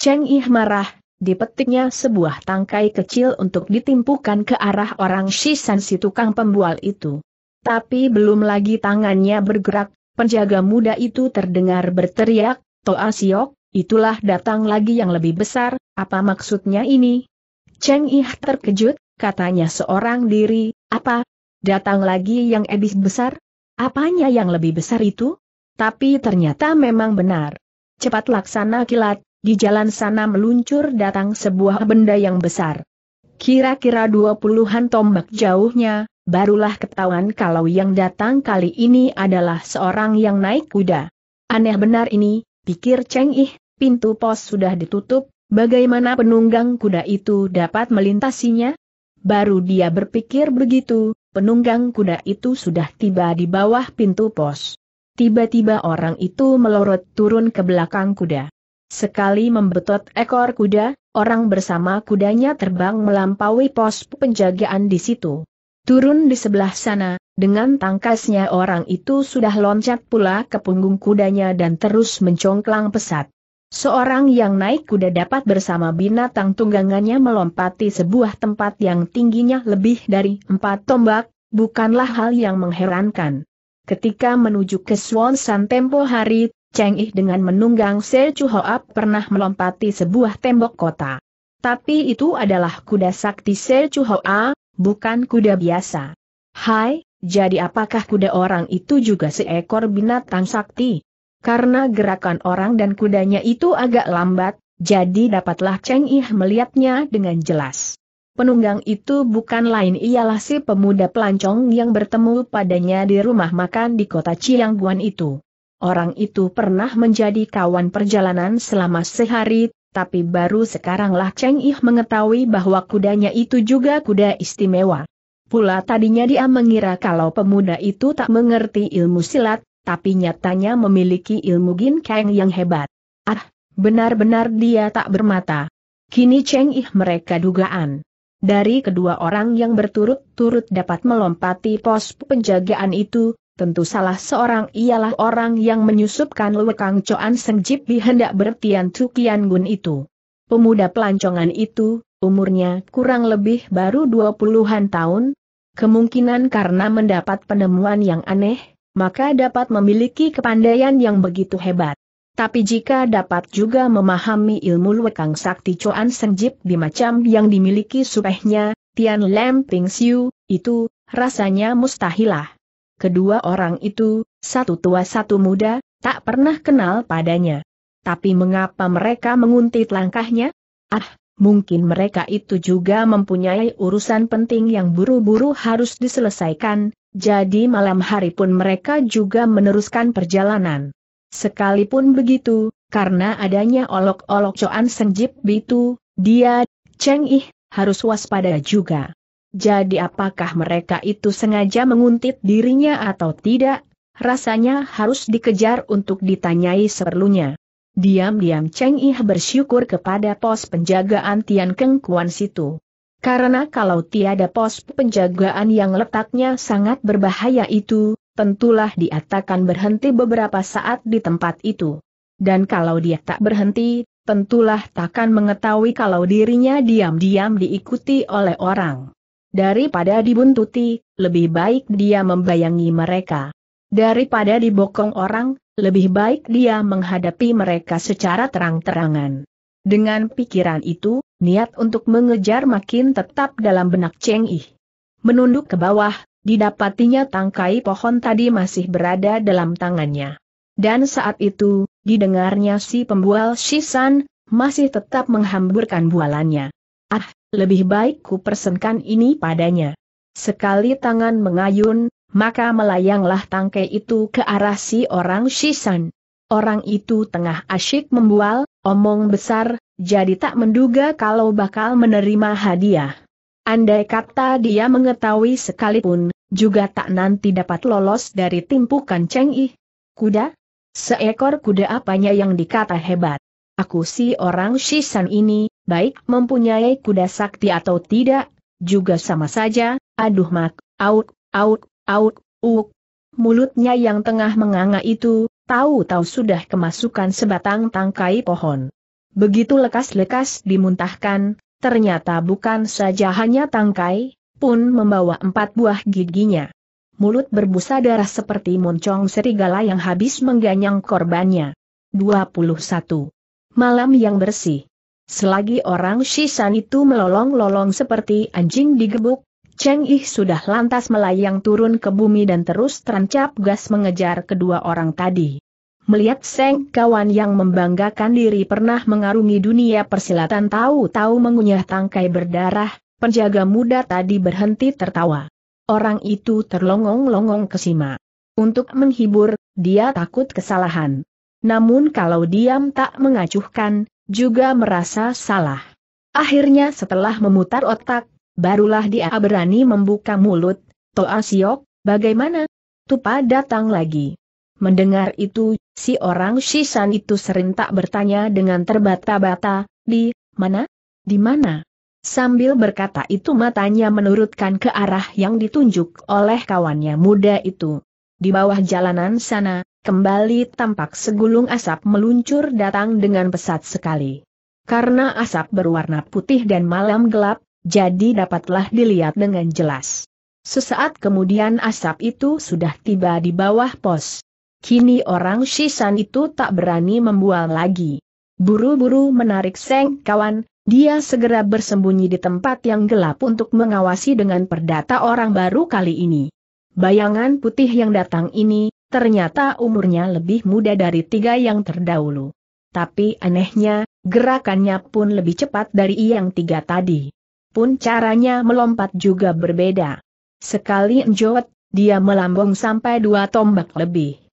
Cheng Ih marah, dipetiknya sebuah tangkai kecil untuk ditimpukan ke arah orang Shisan si tukang pembual itu. Tapi belum lagi tangannya bergerak, penjaga muda itu terdengar berteriak, Toa Siok, Itulah datang lagi yang lebih besar, apa maksudnya ini? Cheng Ih terkejut, katanya seorang diri, apa? Datang lagi yang lebih besar? Apanya yang lebih besar itu? Tapi ternyata memang benar. Cepat laksana kilat, di jalan sana meluncur datang sebuah benda yang besar. Kira-kira dua puluhan tombak jauhnya, barulah ketahuan kalau yang datang kali ini adalah seorang yang naik kuda. Aneh benar ini, pikir Cheng Ih, pintu pos sudah ditutup, bagaimana penunggang kuda itu dapat melintasinya? Baru dia berpikir begitu, penunggang kuda itu sudah tiba di bawah pintu pos. Tiba-tiba orang itu melorot turun ke belakang kuda. Sekali membetot ekor kuda, orang bersama kudanya terbang melampaui pos penjagaan di situ. Turun di sebelah sana, dengan tangkasnya orang itu sudah loncat pula ke punggung kudanya dan terus mencongklang pesat. Seorang yang naik kuda dapat bersama binatang tunggangannya melompati sebuah tempat yang tingginya lebih dari empat tombak, bukanlah hal yang mengherankan. Ketika menuju ke Swansan tempo hari, Cheng Ih dengan menunggang Se Chu pernah melompati sebuah tembok kota. Tapi itu adalah kuda sakti Se Chu bukan kuda biasa. Hai, jadi apakah kuda orang itu juga seekor binatang sakti? Karena gerakan orang dan kudanya itu agak lambat, jadi dapatlah Cheng Ih melihatnya dengan jelas. Penunggang itu bukan lain ialah si pemuda pelancong yang bertemu padanya di rumah makan di kota Ciangguan itu. Orang itu pernah menjadi kawan perjalanan selama sehari, tapi baru sekaranglah Cheng Ih mengetahui bahwa kudanya itu juga kuda istimewa. Pula tadinya dia mengira kalau pemuda itu tak mengerti ilmu silat, tapi nyatanya memiliki ilmu gin Kang yang hebat. Ah, benar-benar dia tak bermata. Kini Cheng Ih mereka dugaan. Dari kedua orang yang berturut-turut dapat melompati pos penjagaan itu, tentu salah seorang ialah orang yang menyusupkan Luekang Coan Seng Jip di hendak bertian tu kian Gun itu. Pemuda pelancongan itu, umurnya kurang lebih baru dua puluhan tahun, kemungkinan karena mendapat penemuan yang aneh, maka dapat memiliki kepandaian yang begitu hebat. Tapi jika dapat juga memahami ilmu lekang sakti coan Sengjip di macam yang dimiliki supehnya, Tian Lam Ping Siu, itu, rasanya mustahilah. Kedua orang itu, satu tua satu muda, tak pernah kenal padanya. Tapi mengapa mereka menguntit langkahnya? Ah, mungkin mereka itu juga mempunyai urusan penting yang buru-buru harus diselesaikan, jadi malam hari pun mereka juga meneruskan perjalanan. Sekalipun begitu, karena adanya olok-olok Coan Senjip Bitu, dia, Cheng Ih, harus waspada juga. Jadi apakah mereka itu sengaja menguntit dirinya atau tidak? Rasanya harus dikejar untuk ditanyai seperlunya. Diam-diam Cheng Ih bersyukur kepada pos penjagaan Tian Keng Kuan situ. Karena kalau tiada pos penjagaan yang letaknya sangat berbahaya itu, tentulah dia takkan berhenti beberapa saat di tempat itu. Dan kalau dia tak berhenti, tentulah takkan mengetahui kalau dirinya diam-diam diikuti oleh orang. Daripada dibuntuti, lebih baik dia membayangi mereka. Daripada dibokong orang, lebih baik dia menghadapi mereka secara terang-terangan. Dengan pikiran itu, Niat untuk mengejar makin tetap dalam benak Cheng Yi. Menunduk ke bawah, didapatinya tangkai pohon tadi masih berada dalam tangannya. Dan saat itu, didengarnya si pembual Shisan, masih tetap menghamburkan bualannya. Ah, lebih baik ku persenkan ini padanya. Sekali tangan mengayun, maka melayanglah tangkai itu ke arah si orang Shisan. Orang itu tengah asyik membual, omong besar, jadi tak menduga kalau bakal menerima hadiah. Andai kata dia mengetahui sekalipun, juga tak nanti dapat lolos dari timpukan Cheng Kuda? Seekor kuda apanya yang dikata hebat? Aku si orang Shisan ini, baik mempunyai kuda sakti atau tidak, juga sama saja, aduh mak, auk, auk, auk, uk. Mulutnya yang tengah menganga itu, tahu-tahu sudah kemasukan sebatang tangkai pohon begitu lekas-lekas dimuntahkan, ternyata bukan saja hanya tangkai, pun membawa empat buah giginya. Mulut berbusa darah seperti moncong serigala yang habis mengganyang korbannya. 21. Malam yang bersih. Selagi orang Shisan itu melolong-lolong seperti anjing digebuk, Cheng Yi sudah lantas melayang turun ke bumi dan terus terancap gas mengejar kedua orang tadi. Melihat Seng kawan yang membanggakan diri pernah mengarungi dunia persilatan tahu-tahu mengunyah tangkai berdarah, penjaga muda tadi berhenti tertawa. Orang itu terlongong-longong kesima. Untuk menghibur, dia takut kesalahan. Namun kalau diam tak mengacuhkan, juga merasa salah. Akhirnya setelah memutar otak, barulah dia berani membuka mulut, Toa Siok, bagaimana? Tupa datang lagi. Mendengar itu, si orang Shisan itu serentak bertanya dengan terbata-bata, di mana? Di mana? Sambil berkata itu matanya menurutkan ke arah yang ditunjuk oleh kawannya muda itu. Di bawah jalanan sana, kembali tampak segulung asap meluncur datang dengan pesat sekali. Karena asap berwarna putih dan malam gelap, jadi dapatlah dilihat dengan jelas. Sesaat kemudian asap itu sudah tiba di bawah pos. Kini orang Shisan itu tak berani membual lagi. Buru-buru menarik Seng kawan, dia segera bersembunyi di tempat yang gelap untuk mengawasi dengan perdata orang baru kali ini. Bayangan putih yang datang ini, ternyata umurnya lebih muda dari tiga yang terdahulu. Tapi anehnya, gerakannya pun lebih cepat dari yang tiga tadi. Pun caranya melompat juga berbeda. Sekali enjot, dia melambung sampai dua tombak lebih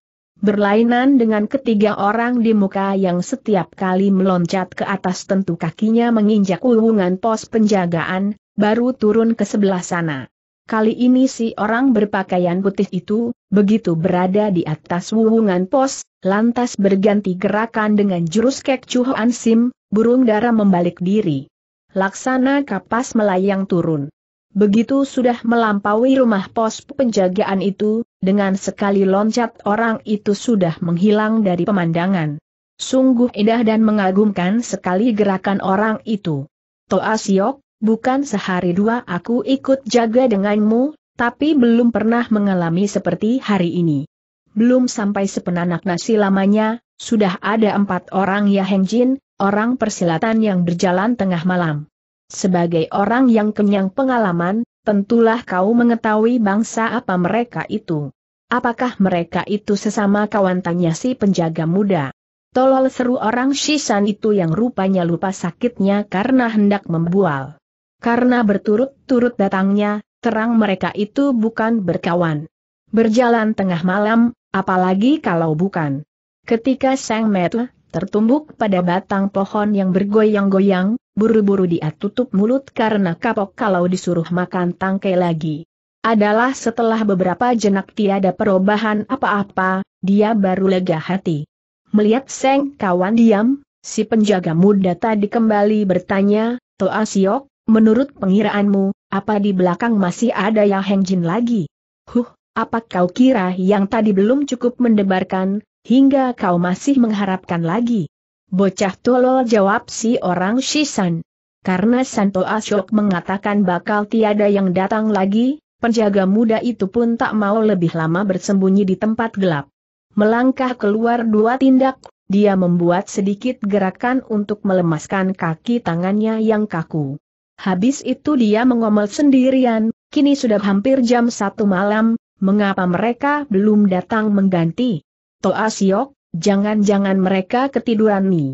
berlainan dengan ketiga orang di muka yang setiap kali meloncat ke atas tentu kakinya menginjak uwungan pos penjagaan, baru turun ke sebelah sana. Kali ini si orang berpakaian putih itu, begitu berada di atas wuhungan pos, lantas berganti gerakan dengan jurus kek cuhoan sim, burung darah membalik diri. Laksana kapas melayang turun. Begitu sudah melampaui rumah pos penjagaan itu, dengan sekali loncat orang itu sudah menghilang dari pemandangan. Sungguh indah dan mengagumkan sekali gerakan orang itu. Toa Siok, bukan sehari dua aku ikut jaga denganmu, tapi belum pernah mengalami seperti hari ini. Belum sampai sepenanak nasi lamanya, sudah ada empat orang ya Jin, orang persilatan yang berjalan tengah malam. Sebagai orang yang kenyang pengalaman, tentulah kau mengetahui bangsa apa mereka itu. Apakah mereka itu sesama kawan tanya si penjaga muda? Tolol seru orang Shisan itu yang rupanya lupa sakitnya karena hendak membual. Karena berturut-turut datangnya, terang mereka itu bukan berkawan. Berjalan tengah malam, apalagi kalau bukan. Ketika Sang Metu tertumbuk pada batang pohon yang bergoyang-goyang, buru-buru dia tutup mulut karena kapok kalau disuruh makan tangkai lagi. Adalah setelah beberapa jenak tiada perubahan apa-apa, dia baru lega hati. Melihat Seng kawan diam, si penjaga muda tadi kembali bertanya, Toa Siok, menurut pengiraanmu, apa di belakang masih ada Ya hengjin lagi? Huh, apa kau kira yang tadi belum cukup mendebarkan, hingga kau masih mengharapkan lagi. Bocah tolol jawab si orang Shisan. Karena Santo Ashok mengatakan bakal tiada yang datang lagi, penjaga muda itu pun tak mau lebih lama bersembunyi di tempat gelap. Melangkah keluar dua tindak, dia membuat sedikit gerakan untuk melemaskan kaki tangannya yang kaku. Habis itu dia mengomel sendirian, kini sudah hampir jam satu malam, mengapa mereka belum datang mengganti? Toa Siok, jangan-jangan mereka ketiduran nih.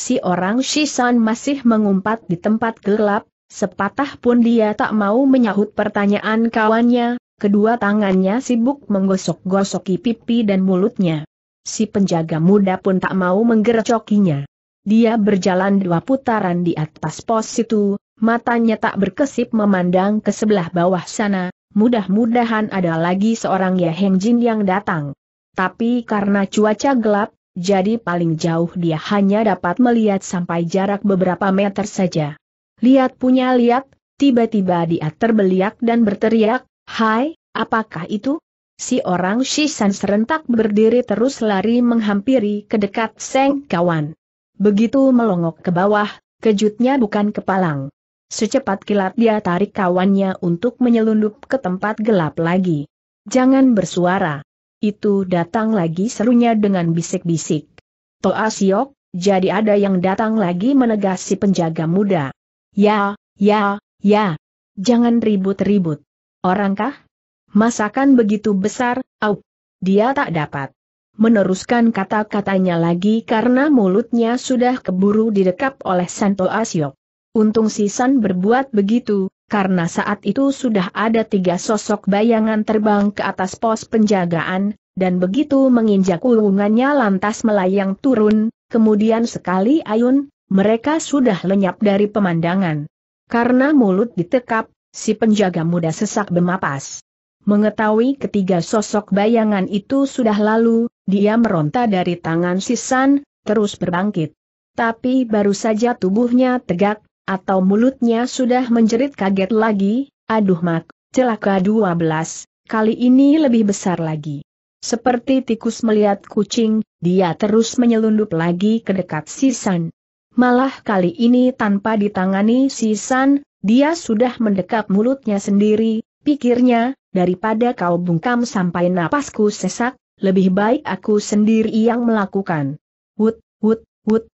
Si orang Shisan masih mengumpat di tempat gelap, sepatah pun dia tak mau menyahut pertanyaan kawannya, kedua tangannya sibuk menggosok-gosoki pipi dan mulutnya. Si penjaga muda pun tak mau menggerecokinya. Dia berjalan dua putaran di atas pos itu, matanya tak berkesip memandang ke sebelah bawah sana, mudah-mudahan ada lagi seorang Yahengjin Jin yang datang. Tapi karena cuaca gelap, jadi paling jauh dia hanya dapat melihat sampai jarak beberapa meter saja. Lihat punya lihat, tiba-tiba dia terbeliak dan berteriak, Hai, apakah itu? Si orang Shisan serentak berdiri terus lari menghampiri ke dekat Seng Kawan. Begitu melongok ke bawah, kejutnya bukan kepalang. Secepat kilat dia tarik kawannya untuk menyelundup ke tempat gelap lagi. Jangan bersuara. Itu datang lagi serunya dengan bisik-bisik. Toa Siok, jadi ada yang datang lagi menegasi penjaga muda. Ya, ya, ya. Jangan ribut-ribut. Orangkah? Masakan begitu besar, au. Dia tak dapat meneruskan kata-katanya lagi karena mulutnya sudah keburu didekap oleh Santo Asyok. Untung si San berbuat begitu, karena saat itu sudah ada tiga sosok bayangan terbang ke atas pos penjagaan, dan begitu menginjak ulungannya lantas melayang turun, kemudian sekali ayun, mereka sudah lenyap dari pemandangan. Karena mulut ditekap, si penjaga muda sesak bemapas. Mengetahui ketiga sosok bayangan itu sudah lalu, dia meronta dari tangan Sisan, terus berbangkit. Tapi baru saja tubuhnya tegak, atau mulutnya sudah menjerit kaget lagi, aduh mak, celaka 12, kali ini lebih besar lagi. Seperti tikus melihat kucing, dia terus menyelundup lagi ke dekat Sisan. Malah kali ini tanpa ditangani Sisan, dia sudah mendekap mulutnya sendiri, pikirnya, daripada kau bungkam sampai napasku sesak, lebih baik aku sendiri yang melakukan. Wut, wut, wut,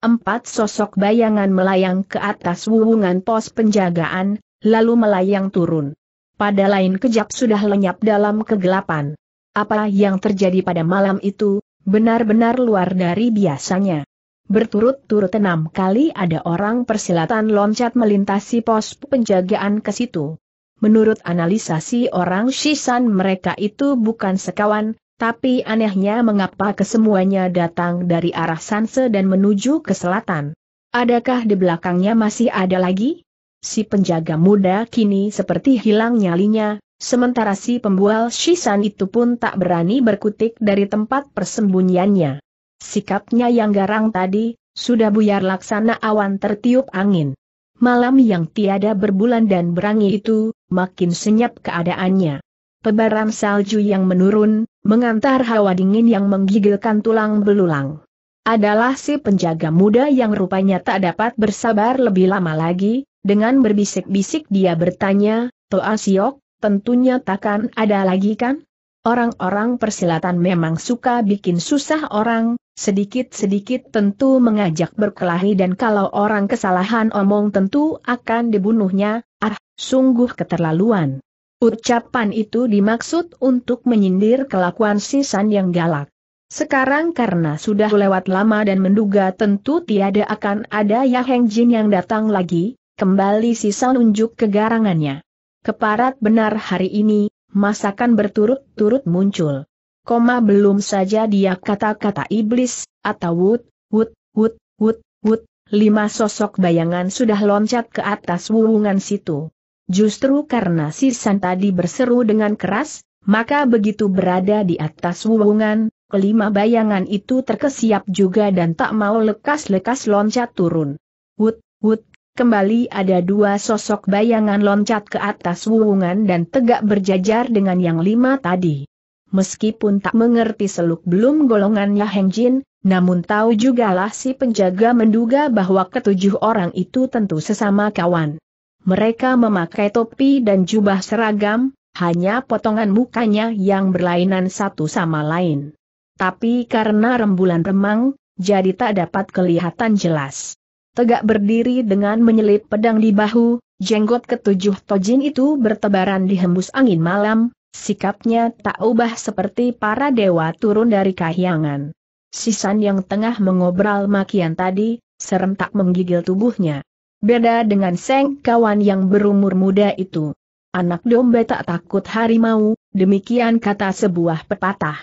Empat sosok bayangan melayang ke atas wuwungan pos penjagaan, lalu melayang turun. Pada lain kejap sudah lenyap dalam kegelapan. Apa yang terjadi pada malam itu, benar-benar luar dari biasanya. Berturut-turut enam kali ada orang persilatan loncat melintasi pos penjagaan ke situ. Menurut analisasi orang Shisan mereka itu bukan sekawan, tapi anehnya mengapa kesemuanya datang dari arah Sanse dan menuju ke selatan. Adakah di belakangnya masih ada lagi? Si penjaga muda kini seperti hilang nyalinya, sementara si pembual Shisan itu pun tak berani berkutik dari tempat persembunyiannya. Sikapnya yang garang tadi, sudah buyar laksana awan tertiup angin. Malam yang tiada berbulan dan berangi itu, makin senyap keadaannya pebaran salju yang menurun, mengantar hawa dingin yang menggigilkan tulang belulang. Adalah si penjaga muda yang rupanya tak dapat bersabar lebih lama lagi, dengan berbisik-bisik dia bertanya, Toa Siok, tentunya takkan ada lagi kan? Orang-orang persilatan memang suka bikin susah orang, sedikit-sedikit tentu mengajak berkelahi dan kalau orang kesalahan omong tentu akan dibunuhnya, ah, sungguh keterlaluan. Ucapan itu dimaksud untuk menyindir kelakuan Sisan yang galak. Sekarang karena sudah lewat lama dan menduga tentu tiada akan ada Ya Jin yang datang lagi, kembali Sisan San unjuk kegarangannya. Keparat benar hari ini, masakan berturut-turut muncul. Koma belum saja dia kata-kata iblis, atau wut, wut, wut, wut, wut, lima sosok bayangan sudah loncat ke atas wuwungan situ. Justru karena si San tadi berseru dengan keras, maka begitu berada di atas wuwungan, kelima bayangan itu terkesiap juga dan tak mau lekas-lekas loncat turun. Wut, wut, kembali ada dua sosok bayangan loncat ke atas wuwungan dan tegak berjajar dengan yang lima tadi. Meskipun tak mengerti seluk belum golongannya Heng Jin, namun tahu jugalah si penjaga menduga bahwa ketujuh orang itu tentu sesama kawan mereka memakai topi dan jubah seragam, hanya potongan mukanya yang berlainan satu sama lain. Tapi karena rembulan remang, jadi tak dapat kelihatan jelas. Tegak berdiri dengan menyelip pedang di bahu, jenggot ketujuh tojin itu bertebaran di hembus angin malam, sikapnya tak ubah seperti para dewa turun dari kahyangan. Sisan yang tengah mengobral makian tadi, serentak menggigil tubuhnya. Beda dengan Seng kawan yang berumur muda itu. Anak domba tak takut harimau, demikian kata sebuah pepatah.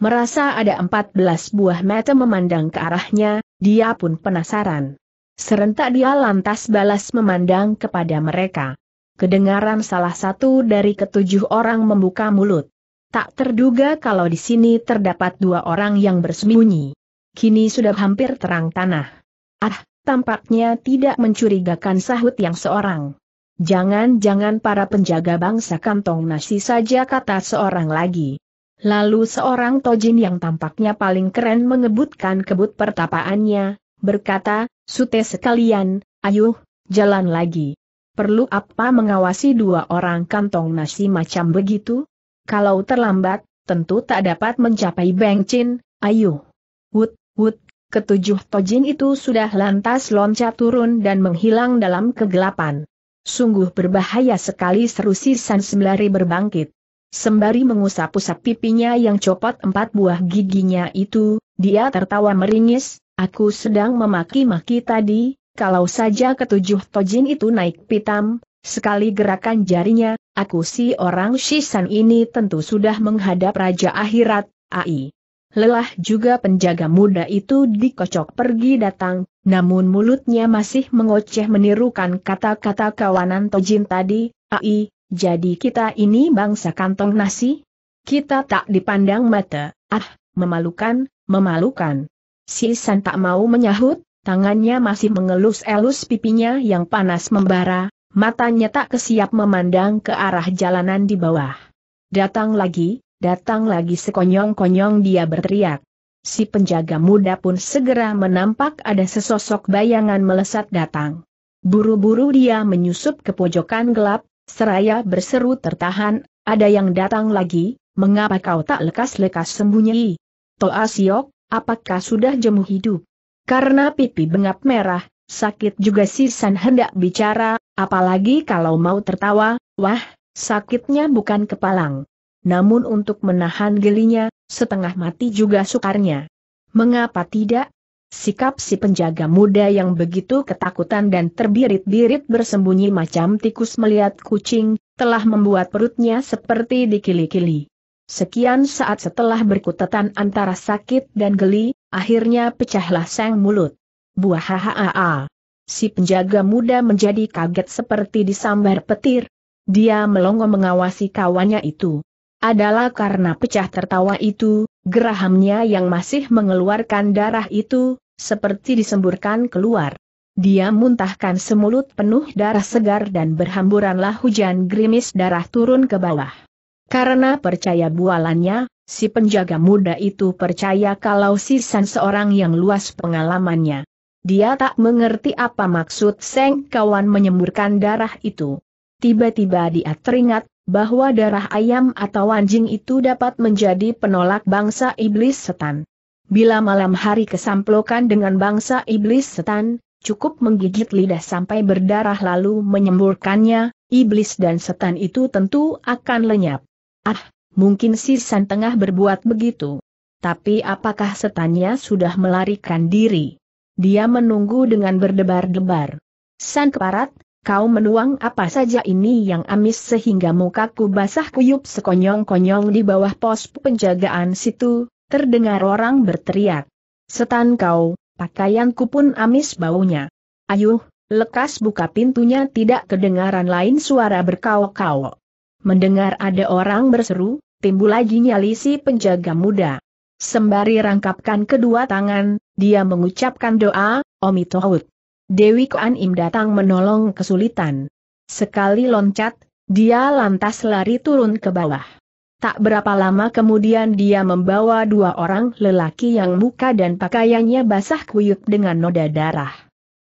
Merasa ada empat belas buah mata memandang ke arahnya, dia pun penasaran. Serentak dia lantas balas memandang kepada mereka. Kedengaran salah satu dari ketujuh orang membuka mulut. Tak terduga kalau di sini terdapat dua orang yang bersembunyi. Kini sudah hampir terang tanah. Ah, tampaknya tidak mencurigakan sahut yang seorang. Jangan-jangan para penjaga bangsa kantong nasi saja kata seorang lagi. Lalu seorang tojin yang tampaknya paling keren mengebutkan kebut pertapaannya, berkata, Sute sekalian, ayuh, jalan lagi. Perlu apa mengawasi dua orang kantong nasi macam begitu? Kalau terlambat, tentu tak dapat mencapai Bengcin, ayuh. Wut, wut, ketujuh tojin itu sudah lantas loncat turun dan menghilang dalam kegelapan. Sungguh berbahaya sekali seru si Sansemlari berbangkit. Sembari mengusap-usap pipinya yang copot empat buah giginya itu, dia tertawa meringis, aku sedang memaki-maki tadi, kalau saja ketujuh tojin itu naik pitam, sekali gerakan jarinya, aku si orang Shisan ini tentu sudah menghadap Raja Akhirat, AI. Lelah juga penjaga muda itu dikocok pergi datang, namun mulutnya masih mengoceh menirukan kata-kata kawanan Tojin tadi, Ai, jadi kita ini bangsa kantong nasi? Kita tak dipandang mata, ah, memalukan, memalukan. Si San tak mau menyahut, tangannya masih mengelus-elus pipinya yang panas membara, matanya tak kesiap memandang ke arah jalanan di bawah. Datang lagi, Datang lagi sekonyong-konyong dia berteriak. Si penjaga muda pun segera menampak ada sesosok bayangan melesat datang. Buru-buru dia menyusup ke pojokan gelap, seraya berseru tertahan, ada yang datang lagi, mengapa kau tak lekas-lekas sembunyi? Toa Siok, apakah sudah jemu hidup? Karena pipi bengap merah, sakit juga si San hendak bicara, apalagi kalau mau tertawa, wah, sakitnya bukan kepalang namun untuk menahan gelinya, setengah mati juga sukarnya. Mengapa tidak? Sikap si penjaga muda yang begitu ketakutan dan terbirit-birit bersembunyi macam tikus melihat kucing, telah membuat perutnya seperti dikili-kili. Sekian saat setelah berkutatan antara sakit dan geli, akhirnya pecahlah sang mulut. Buah hahaha. Si penjaga muda menjadi kaget seperti disambar petir. Dia melongo mengawasi kawannya itu adalah karena pecah tertawa itu, gerahamnya yang masih mengeluarkan darah itu, seperti disemburkan keluar. Dia muntahkan semulut penuh darah segar dan berhamburanlah hujan gerimis darah turun ke bawah. Karena percaya bualannya, si penjaga muda itu percaya kalau Sisan seorang yang luas pengalamannya. Dia tak mengerti apa maksud Seng kawan menyemburkan darah itu. Tiba-tiba dia teringat bahwa darah ayam atau anjing itu dapat menjadi penolak bangsa iblis setan. Bila malam hari kesamplokan dengan bangsa iblis setan, cukup menggigit lidah sampai berdarah lalu menyemburkannya, iblis dan setan itu tentu akan lenyap. Ah, mungkin si San tengah berbuat begitu. Tapi apakah setannya sudah melarikan diri? Dia menunggu dengan berdebar-debar. San keparat, kau menuang apa saja ini yang amis sehingga mukaku basah kuyup sekonyong-konyong di bawah pos penjagaan situ, terdengar orang berteriak. Setan kau, pakaianku pun amis baunya. Ayuh, lekas buka pintunya tidak kedengaran lain suara berkaok-kaok. Mendengar ada orang berseru, timbul lagi nyali si penjaga muda. Sembari rangkapkan kedua tangan, dia mengucapkan doa, Omitohut. Dewi Kuan Im datang menolong kesulitan. Sekali loncat, dia lantas lari turun ke bawah. Tak berapa lama kemudian dia membawa dua orang lelaki yang muka dan pakaiannya basah kuyup dengan noda darah.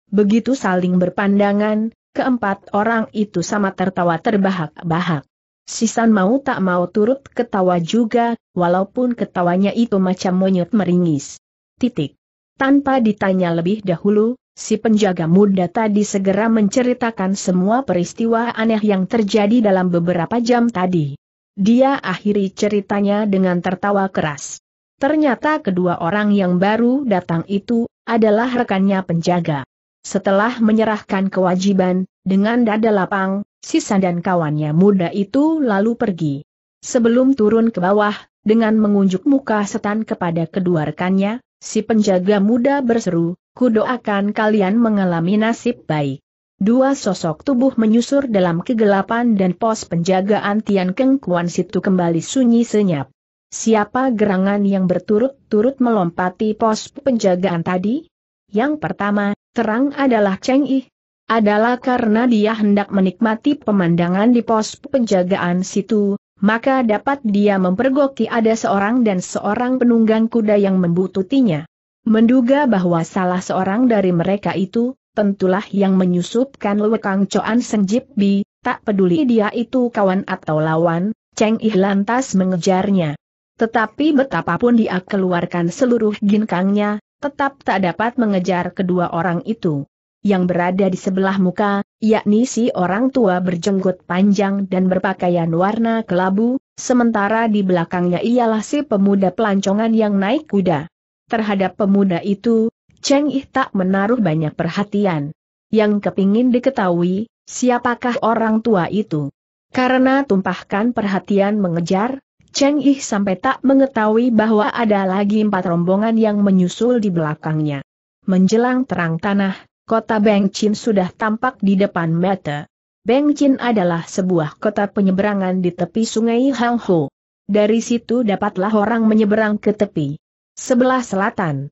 Begitu saling berpandangan, keempat orang itu sama tertawa terbahak-bahak. Sisan mau tak mau turut ketawa juga, walaupun ketawanya itu macam monyet meringis. Titik. Tanpa ditanya lebih dahulu, Si penjaga muda tadi segera menceritakan semua peristiwa aneh yang terjadi dalam beberapa jam tadi. Dia akhiri ceritanya dengan tertawa keras. Ternyata kedua orang yang baru datang itu adalah rekannya penjaga. Setelah menyerahkan kewajiban, dengan dada lapang, si dan kawannya muda itu lalu pergi. Sebelum turun ke bawah, dengan mengunjuk muka setan kepada kedua rekannya, si penjaga muda berseru, kudoakan kalian mengalami nasib baik. Dua sosok tubuh menyusur dalam kegelapan dan pos penjagaan Tian Keng Kuan Situ kembali sunyi senyap. Siapa gerangan yang berturut-turut melompati pos penjagaan tadi? Yang pertama, terang adalah Cheng Yi. Adalah karena dia hendak menikmati pemandangan di pos penjagaan situ, maka dapat dia mempergoki ada seorang dan seorang penunggang kuda yang membututinya. Menduga bahwa salah seorang dari mereka itu, tentulah yang menyusupkan Lewekang Coan Seng Bi, tak peduli dia itu kawan atau lawan, Cheng Ih lantas mengejarnya. Tetapi betapapun dia keluarkan seluruh ginkangnya, tetap tak dapat mengejar kedua orang itu. Yang berada di sebelah muka, yakni si orang tua berjenggot panjang dan berpakaian warna kelabu, sementara di belakangnya ialah si pemuda pelancongan yang naik kuda. Terhadap pemuda itu, Cheng Ih tak menaruh banyak perhatian. Yang kepingin diketahui, siapakah orang tua itu? Karena tumpahkan perhatian mengejar, Cheng Ih sampai tak mengetahui bahwa ada lagi empat rombongan yang menyusul di belakangnya. Menjelang terang tanah, kota Beng Chin sudah tampak di depan mata. Beng Chin adalah sebuah kota penyeberangan di tepi sungai Hang Ho. Dari situ dapatlah orang menyeberang ke tepi. Sebelah selatan.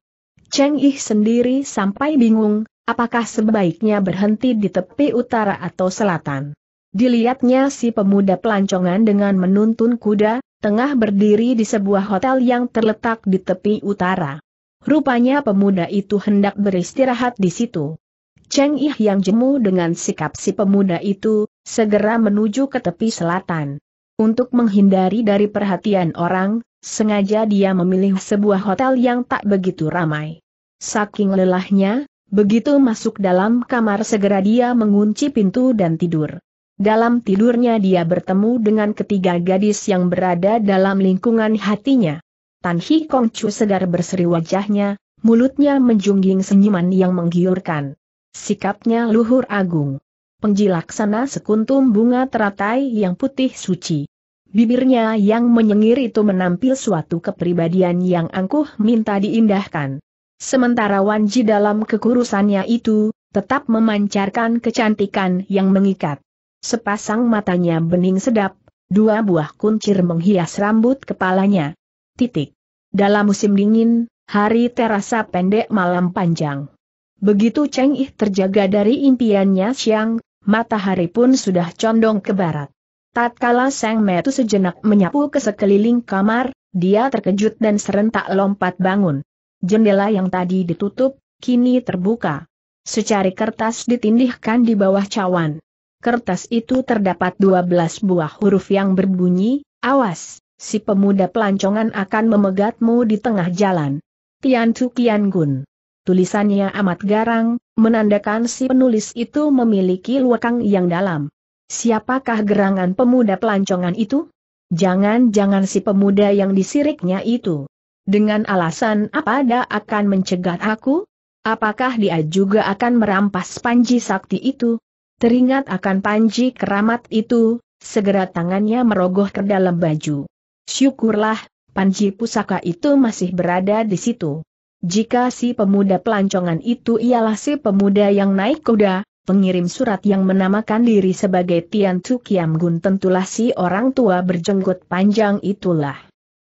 Cheng Yi sendiri sampai bingung, apakah sebaiknya berhenti di tepi utara atau selatan. Dilihatnya si pemuda pelancongan dengan menuntun kuda, tengah berdiri di sebuah hotel yang terletak di tepi utara. Rupanya pemuda itu hendak beristirahat di situ. Cheng Yi yang jemu dengan sikap si pemuda itu, segera menuju ke tepi selatan. Untuk menghindari dari perhatian orang, sengaja dia memilih sebuah hotel yang tak begitu ramai. Saking lelahnya, begitu masuk dalam kamar segera dia mengunci pintu dan tidur. Dalam tidurnya dia bertemu dengan ketiga gadis yang berada dalam lingkungan hatinya. Tan Hi Kong Chu segar berseri wajahnya, mulutnya menjungging senyuman yang menggiurkan. Sikapnya luhur agung penjilaksana sekuntum bunga teratai yang putih suci. Bibirnya yang menyengir itu menampil suatu kepribadian yang angkuh minta diindahkan. Sementara Wanji dalam kekurusannya itu, tetap memancarkan kecantikan yang mengikat. Sepasang matanya bening sedap, dua buah kuncir menghias rambut kepalanya. Titik. Dalam musim dingin, hari terasa pendek malam panjang. Begitu Cheng Ih terjaga dari impiannya siang, matahari pun sudah condong ke barat. Tatkala Sang Metu sejenak menyapu ke sekeliling kamar, dia terkejut dan serentak lompat bangun. Jendela yang tadi ditutup, kini terbuka. Secari kertas ditindihkan di bawah cawan. Kertas itu terdapat 12 buah huruf yang berbunyi, awas, si pemuda pelancongan akan memegatmu di tengah jalan. Tian Su Kian Gun. Tulisannya amat garang, menandakan si penulis itu memiliki luakang yang dalam. Siapakah gerangan pemuda pelancongan itu? Jangan-jangan si pemuda yang disiriknya itu. Dengan alasan apa dia akan mencegat aku? Apakah dia juga akan merampas panji sakti itu? Teringat akan panji keramat itu, segera tangannya merogoh ke dalam baju. Syukurlah, panji pusaka itu masih berada di situ. Jika si pemuda pelancongan itu ialah si pemuda yang naik kuda, pengirim surat yang menamakan diri sebagai Tian Tu Kiam Gun tentulah si orang tua berjenggot panjang itulah.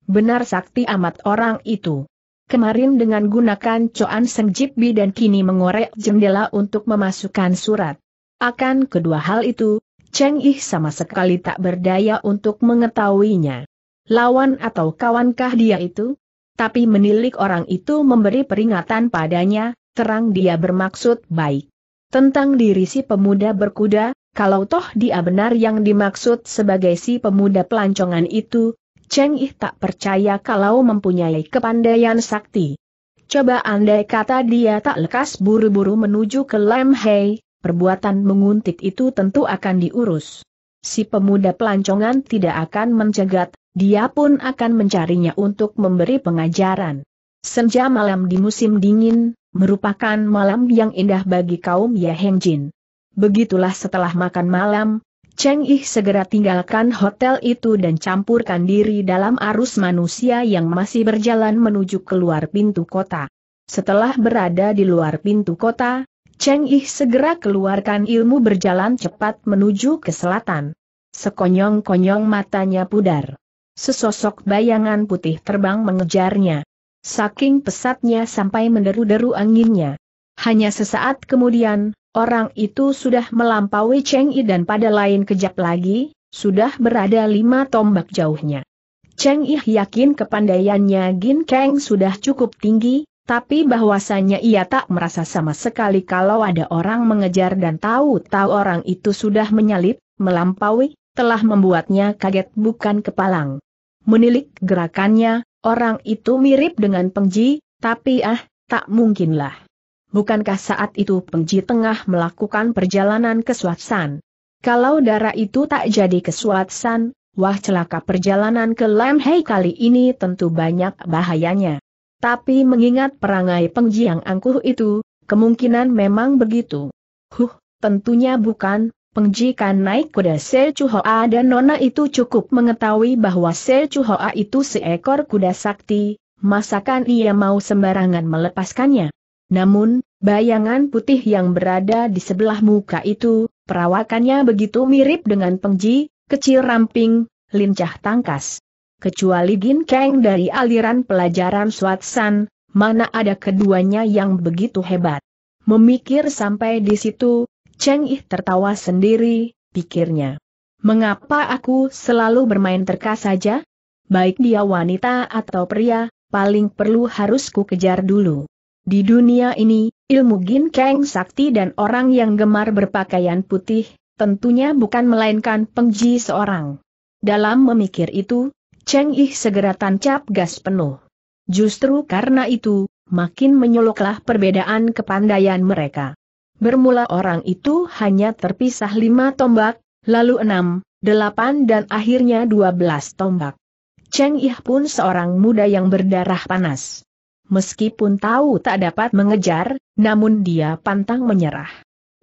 Benar sakti amat orang itu. Kemarin dengan gunakan Coan Seng Jipbi dan kini mengorek jendela untuk memasukkan surat. Akan kedua hal itu, Cheng Ih sama sekali tak berdaya untuk mengetahuinya. Lawan atau kawankah dia itu? tapi menilik orang itu memberi peringatan padanya, terang dia bermaksud baik. Tentang diri si pemuda berkuda, kalau toh dia benar yang dimaksud sebagai si pemuda pelancongan itu, Cheng Ih tak percaya kalau mempunyai kepandaian sakti. Coba andai kata dia tak lekas buru-buru menuju ke Lam Hei, perbuatan menguntit itu tentu akan diurus. Si pemuda pelancongan tidak akan mencegat, dia pun akan mencarinya untuk memberi pengajaran. Senja malam di musim dingin, merupakan malam yang indah bagi kaum Jin. Begitulah setelah makan malam, Cheng Yi segera tinggalkan hotel itu dan campurkan diri dalam arus manusia yang masih berjalan menuju keluar pintu kota. Setelah berada di luar pintu kota, Cheng Yi segera keluarkan ilmu berjalan cepat menuju ke selatan. Sekonyong-konyong matanya pudar. Sesosok bayangan putih terbang mengejarnya. Saking pesatnya sampai menderu-deru anginnya. Hanya sesaat kemudian, orang itu sudah melampaui Cheng Yi dan pada lain kejap lagi, sudah berada lima tombak jauhnya. Cheng Yi yakin kepandaiannya Gin Kang sudah cukup tinggi, tapi bahwasannya ia tak merasa sama sekali kalau ada orang mengejar dan tahu-tahu orang itu sudah menyalip, melampaui, telah membuatnya kaget bukan kepalang. Menilik gerakannya, orang itu mirip dengan Pengji, tapi ah, tak mungkinlah. Bukankah saat itu Pengji tengah melakukan perjalanan ke Swatsan? Kalau darah itu tak jadi ke Swatsan, wah celaka perjalanan ke Lemhei kali ini tentu banyak bahayanya. Tapi mengingat perangai Pengji yang angkuh itu, kemungkinan memang begitu. Huh, tentunya bukan, Pengjikan naik kuda Se Chuhoa dan Nona itu cukup mengetahui bahwa Se Chuhoa itu seekor kuda sakti, masakan ia mau sembarangan melepaskannya. Namun, bayangan putih yang berada di sebelah muka itu, perawakannya begitu mirip dengan pengji, kecil ramping, lincah tangkas. Kecuali Gin Kang dari aliran pelajaran Swat San, mana ada keduanya yang begitu hebat. Memikir sampai di situ, Cheng Yi tertawa sendiri, pikirnya. Mengapa aku selalu bermain terka saja? Baik dia wanita atau pria, paling perlu harus ku kejar dulu. Di dunia ini, ilmu ginkeng sakti dan orang yang gemar berpakaian putih, tentunya bukan melainkan pengji seorang. Dalam memikir itu, Cheng Yi segera tancap gas penuh. Justru karena itu, makin menyoloklah perbedaan kepandaian mereka. Bermula orang itu hanya terpisah lima tombak, lalu enam, delapan dan akhirnya dua belas tombak. Cheng Ih pun seorang muda yang berdarah panas. Meskipun tahu tak dapat mengejar, namun dia pantang menyerah.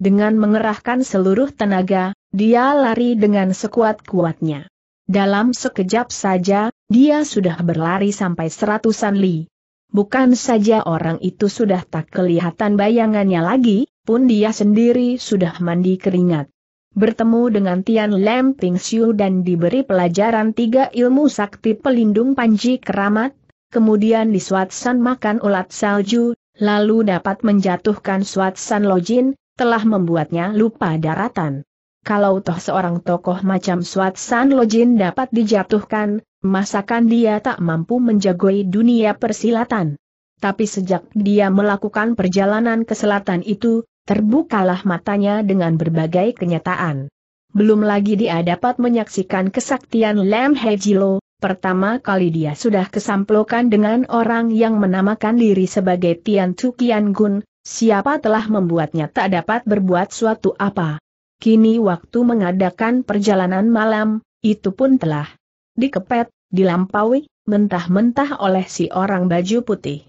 Dengan mengerahkan seluruh tenaga, dia lari dengan sekuat-kuatnya. Dalam sekejap saja, dia sudah berlari sampai seratusan li. Bukan saja orang itu sudah tak kelihatan bayangannya lagi, pun dia sendiri sudah mandi keringat. Bertemu dengan Tian Lem Ping Xiu dan diberi pelajaran tiga ilmu sakti pelindung panji keramat, kemudian di Suatsan makan ulat salju, lalu dapat menjatuhkan Suatsan Lojin, telah membuatnya lupa daratan. Kalau toh seorang tokoh macam Suatsan Lojin dapat dijatuhkan, masakan dia tak mampu menjagoi dunia persilatan. Tapi sejak dia melakukan perjalanan ke selatan itu, Terbukalah matanya dengan berbagai kenyataan. Belum lagi dia dapat menyaksikan kesaktian Lam Hejilo, Pertama kali dia sudah kesamplokan dengan orang yang menamakan diri sebagai Tian Tu Kian Gun, siapa telah membuatnya tak dapat berbuat suatu apa. Kini waktu mengadakan perjalanan malam, itu pun telah dikepet, dilampaui, mentah-mentah oleh si orang baju putih.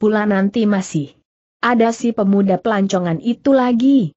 Pula nanti masih ada si pemuda pelancongan itu lagi.